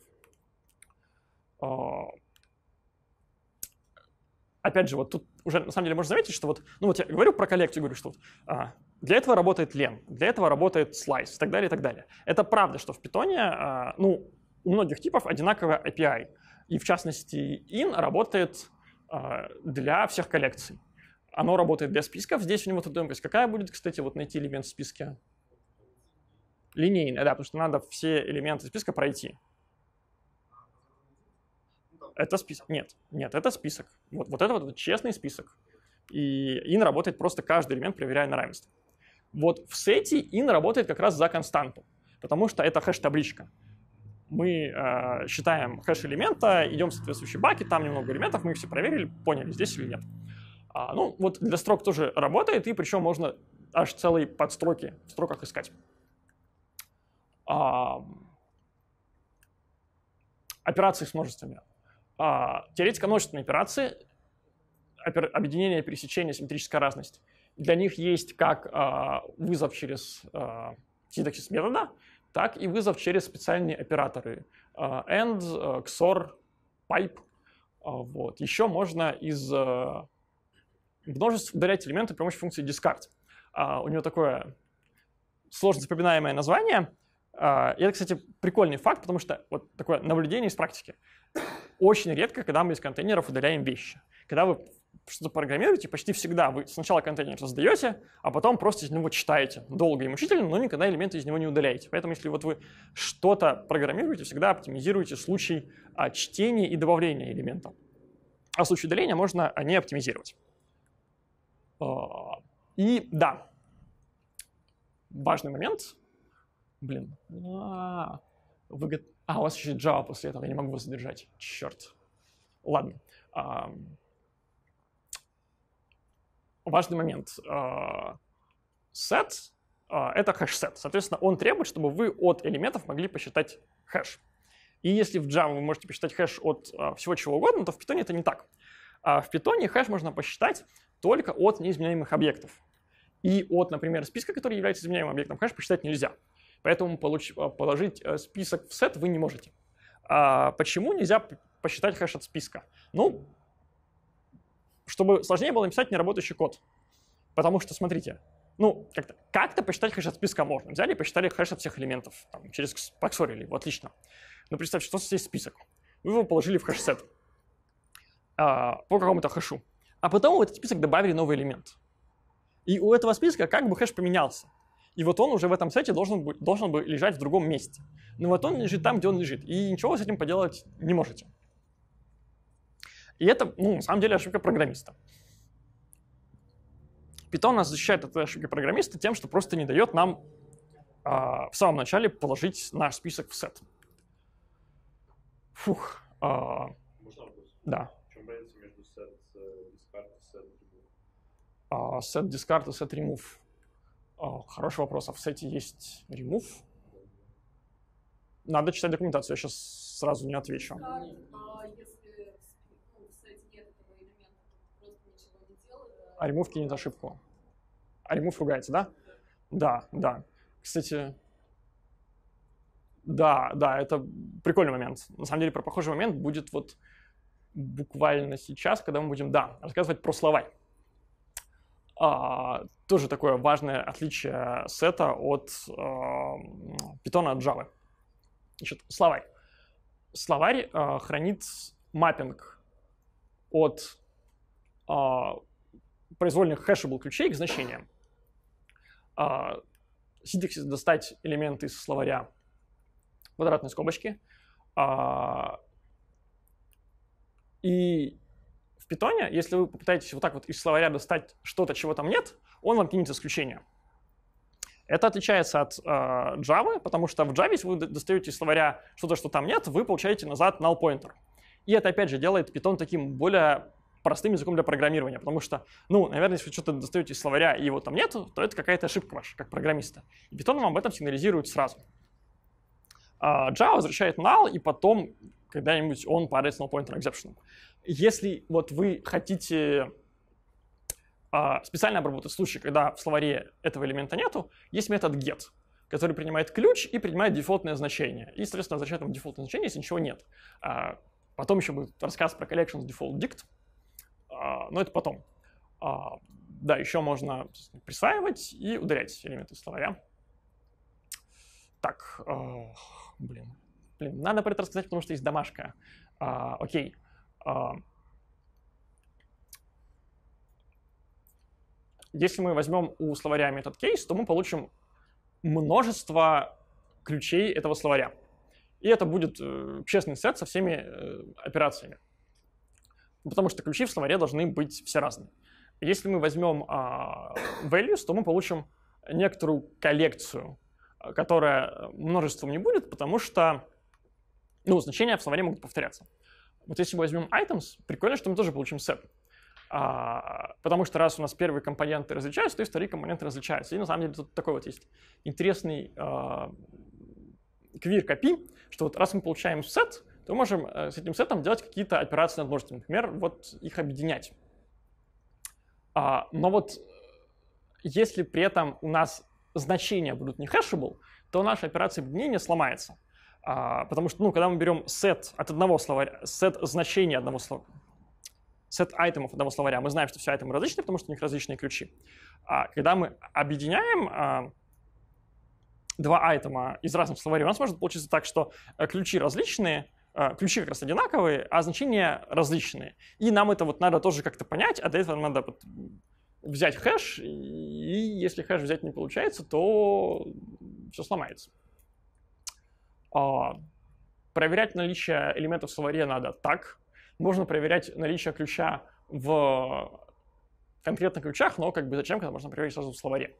Опять же, вот тут уже на самом деле можно заметить, что вот, ну вот я говорю про коллекцию, говорю, что вот, а, для этого работает лен, для этого работает слайс и так далее, и так далее. Это правда, что в питоне, а, ну, у многих типов одинаковая API, и в частности in работает а, для всех коллекций. Оно работает для списков, здесь у него трудоемкость. Какая будет, кстати, вот найти элемент в списке? Линейная, да, потому что надо все элементы списка пройти. Это список. Нет, нет, это список. Вот, вот это вот это честный список. И in работает просто каждый элемент, проверяя на равенство. Вот в сете in работает как раз за константу, потому что это хэш-табличка. Мы э, считаем хэш элемента, идем в соответствующий бакет, там немного элементов, мы их все проверили, поняли, здесь или нет. А, ну, вот для строк тоже работает, и причем можно аж целые подстроки в строках искать. А, операции с множествами а, теоретика множественной операции, объединение пересечения, симметрическая разность. Для них есть как а, вызов через а, синтаксис метода, так и вызов через специальные операторы AND, XOR, PIPE. Вот. Еще можно из множеств удалять элементы при помощи функции discard. У него такое сложно запоминаемое название. И это, кстати, прикольный факт, потому что вот такое наблюдение из практики. Очень редко, когда мы из контейнеров удаляем вещи. Когда вы что-то программируете, почти всегда вы сначала контейнер создаете, а потом просто из него читаете долго и мучительно, но никогда элементы из него не удаляете. Поэтому если вот вы что-то программируете, всегда оптимизируйте случай а, чтения и добавления элемента. А случай удаления можно а, не оптимизировать. А, и да, важный момент. Блин, вы а, у вас еще Java после этого, я не могу вас задержать. Черт. Ладно. важный момент. А, set а, — это хэш-сет. Соответственно, он требует, чтобы вы от элементов могли посчитать хэш. И если в Java вы можете посчитать хэш от а, всего чего угодно, то в Python это не так. В Python хэш можно посчитать только от неизменяемых объектов. И от, например, списка, который является изменяемым объектом, хэш посчитать нельзя. Поэтому получ... А, положить э, список в сет вы не можете. А почему нельзя посчитать хэш от списка? Ну, чтобы сложнее было написать неработающий код. Потому что, смотрите, ну, как-то, как-то посчитать хэш от списка можно. Взяли и посчитали хэш от всех элементов. Там, через проксорили его, отлично. Но представьте, что у нас есть список. Вы его положили в хэш-сет а, по какому-то хэшу. А потом в этот список добавили новый элемент. И у этого списка как бы хэш поменялся. И вот он уже в этом сете должен, быть, должен бы лежать в другом месте. Но ну вот он лежит там, где он лежит, и ничего с этим поделать не можете. И это, ну, на самом деле, ошибка программиста. Python нас защищает от ошибки программиста тем, что просто не дает нам э, в самом начале положить наш список в сет. Фух. Э, Можно Да. В чем разница между set, э, discard и set remove? Set, а, discard и set remove. А, хороший вопрос. А в сайте есть remove? Надо читать документацию, я сейчас сразу не отвечу. А remove ну, а а кинет ошибку. А remove ругаете, да? Да, да. Кстати, да, да, это прикольный момент. На самом деле про похожий момент будет вот буквально сейчас, когда мы будем, да, рассказывать про словарь. А, тоже такое важное отличие сета от а, питона от Java. Значит, словарь. Словарь а, хранит маппинг от а, произвольных hashable ключей к значениям. А, синтаксис достать элементы из словаря квадратной скобочки. А, и питоне, если вы попытаетесь вот так вот из словаря достать что-то, чего там нет, он вам кинет исключение. Это отличается от э, Java, потому что в Java, если вы достаете из словаря что-то, что там нет, вы получаете назад null pointer. И это, опять же, делает Python таким более простым языком для программирования, потому что, ну, наверное, если вы что-то достаете из словаря и его там нет, то это какая-то ошибка ваша, как программиста. И Python вам об этом сигнализирует сразу. А Java возвращает null, и потом когда-нибудь он падает с null pointer exception. Если вот вы хотите а, специально обработать случай, когда в словаре этого элемента нету, есть метод get, который принимает ключ и принимает дефолтное значение. И, соответственно, возвращает вам дефолтное значение, если ничего нет. А, потом еще будет рассказ про collections default dict, а, но это потом. да, еще можно присваивать и удалять элементы словаря. Так, блин, блин, надо про это рассказать, потому что есть домашка. Э, окей. А, если мы возьмем у словаря метод case, то мы получим множество ключей этого словаря. И это будет э, честный сет со всеми э, операциями. Потому что ключи в словаре должны быть все разные. Если мы возьмем а, values, то мы получим некоторую коллекцию, которая э, множеством не будет, потому что ну, значения в словаре могут повторяться. Вот если мы возьмем items, прикольно, что мы тоже получим set. А, потому что раз у нас первые компоненты различаются, то и вторые компоненты различаются. И на самом деле тут такой вот есть интересный а, квир копи, что вот раз мы получаем set, то можем э, с этим сетом делать какие-то операции над множеством, например, вот их объединять. А, но вот э, если при этом у нас значения будут не хэшебл, то наша операция объединения сломается. А, потому что, ну, когда мы берем сет от одного словаря, сет значения одного слова, сет айтемов одного словаря, мы знаем, что все айтемы различные, потому что у них различные ключи. А когда мы объединяем а, два айтема из разных словарей, у нас может получиться так, что э, ключи различные, э, ключи как раз одинаковые, а значения различные. И нам это вот надо тоже как-то понять, а для этого надо вот взять хэш, и если хэш взять не получается, то все сломается. А, проверять наличие элементов в словаре надо так. Можно проверять наличие ключа в конкретных ключах, но как бы зачем, когда можно проверить сразу в словаре.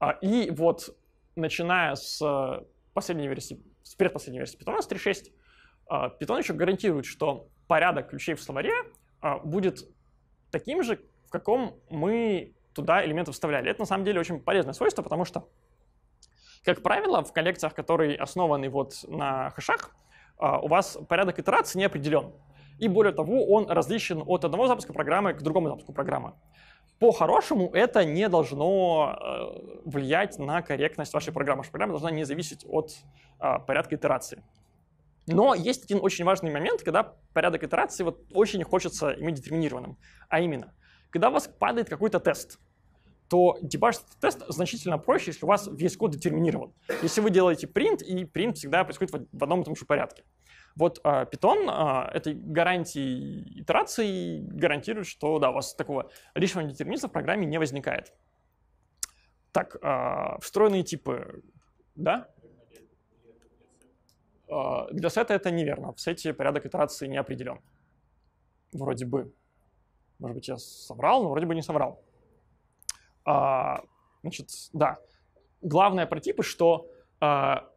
А, и вот, начиная с последней версии, с предпоследней версии Python, 3.6, а, Python еще гарантирует, что порядок ключей в словаре будет таким же, в каком мы туда элементы вставляли. Это на самом деле очень полезное свойство, потому что как правило, в коллекциях, которые основаны вот на хэшах, а, у вас порядок итераций не определен. И более того, он различен от одного запуска программы к другому запуску программы. По-хорошему, это не должно э, влиять на корректность вашей программы. Ваша программа должна не зависеть от а, порядка итерации. Но есть один очень важный момент, когда порядок итерации вот очень хочется иметь детерминированным. А именно, когда у вас падает какой-то тест – то дебажить тест значительно проще, если у вас весь код детерминирован. Если вы делаете print, и print всегда происходит в одном и том же порядке. Вот Python а, а, этой гарантии итерации гарантирует, что да, у вас такого лишнего детерминизма в программе не возникает. Так, а, встроенные типы, да? Для сета это неверно. В сете порядок итерации не определен. Вроде бы. Может быть, я соврал, но вроде бы не соврал. А, значит, да. Главное про типы, что а,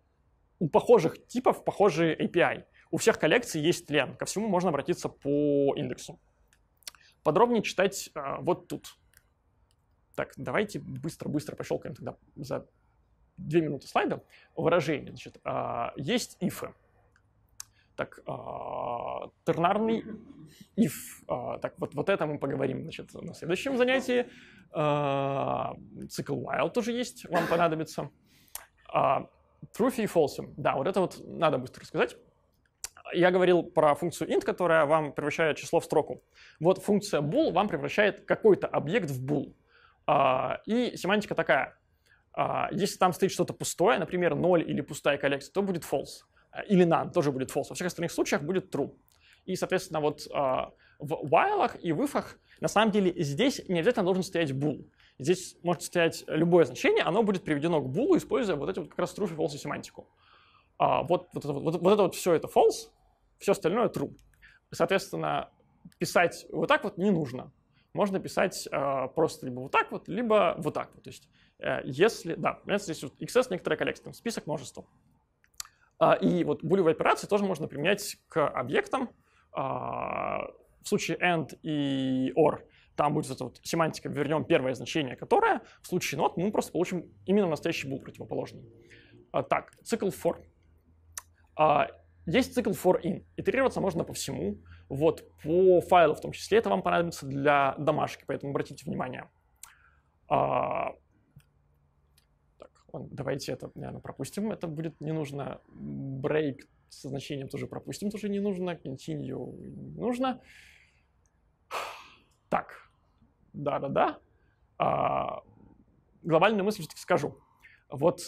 у похожих типов похожие API. У всех коллекций есть лен. Ко всему можно обратиться по индексу. Подробнее читать а, вот тут. Так, давайте быстро-быстро пощелкаем тогда за две минуты слайда выражение. Значит, а, есть ифы. Так, э, а, тернарный if. Э, а, так, вот, вот это мы поговорим значит, на следующем занятии. Э, цикл while тоже есть, вам понадобится. Э, true и false. Да, вот это вот надо быстро рассказать. Я говорил про функцию int, которая вам превращает число в строку. Вот функция bool вам превращает какой-то объект в bool. Э, и семантика такая. Э, если там стоит что-то пустое, например, 0 или пустая коллекция, то будет false. Э, или none тоже будет false. Во всех остальных случаях будет true. И, соответственно, вот а, в while и в if на самом деле здесь не обязательно должен стоять bool. Здесь может стоять любое значение, оно будет приведено к bool используя вот эти вот как раз true и false семантику. А, вот, вот, это, вот, вот это вот все это false, все остальное true. Соответственно, писать вот так вот не нужно. Можно писать а, просто либо вот так вот, либо вот так вот. То есть, э, если, да, у меня здесь вот XS некоторое количество, список множества. А, и вот булевые операции тоже можно применять к объектам. А, в случае and и or там будет эта вот семантика, вернем первое значение, которое в случае not мы просто получим именно настоящий bool противоположный. А, так, цикл for. Есть цикл for in. Итерироваться можно по всему. Вот по файлу в том числе это вам понадобится для домашки, поэтому обратите внимание. Давайте это, наверное, ну, пропустим. Это будет не нужно. Break со значением тоже пропустим, тоже не нужно. Continue не нужно. Так, да-да-да. А, глобальную мысль все-таки скажу. Вот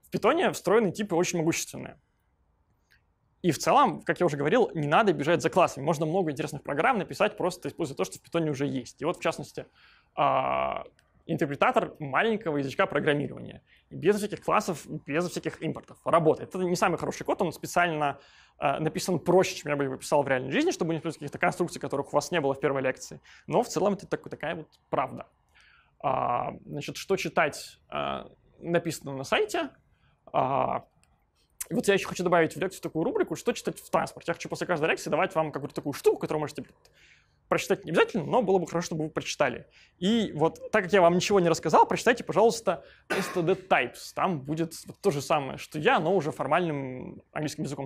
в питоне встроенные типы очень могущественные. И в целом, как я уже говорил, не надо бежать за классами. Можно много интересных программ написать, просто используя то, что в питоне уже есть. И вот, в частности, а, интерпретатор маленького язычка программирования. Без всяких классов, без всяких импортов. Работает. Это не самый хороший код, он специально э, написан проще, чем я бы его писал в реальной жизни, чтобы не использовать каких-то конструкций, которых у вас не было в первой лекции. Но в целом это так, такая вот правда. А, значит, что читать а, написано на сайте. А, и вот я еще хочу добавить в лекцию такую рубрику, что читать в транспорте. Я хочу после каждой лекции давать вам какую-то такую штуку, которую можете прочитать не обязательно, но было бы хорошо, чтобы вы прочитали. И вот так как я вам ничего не рассказал, прочитайте, пожалуйста, std types. Там будет то же самое, что я, но уже формальным английским языком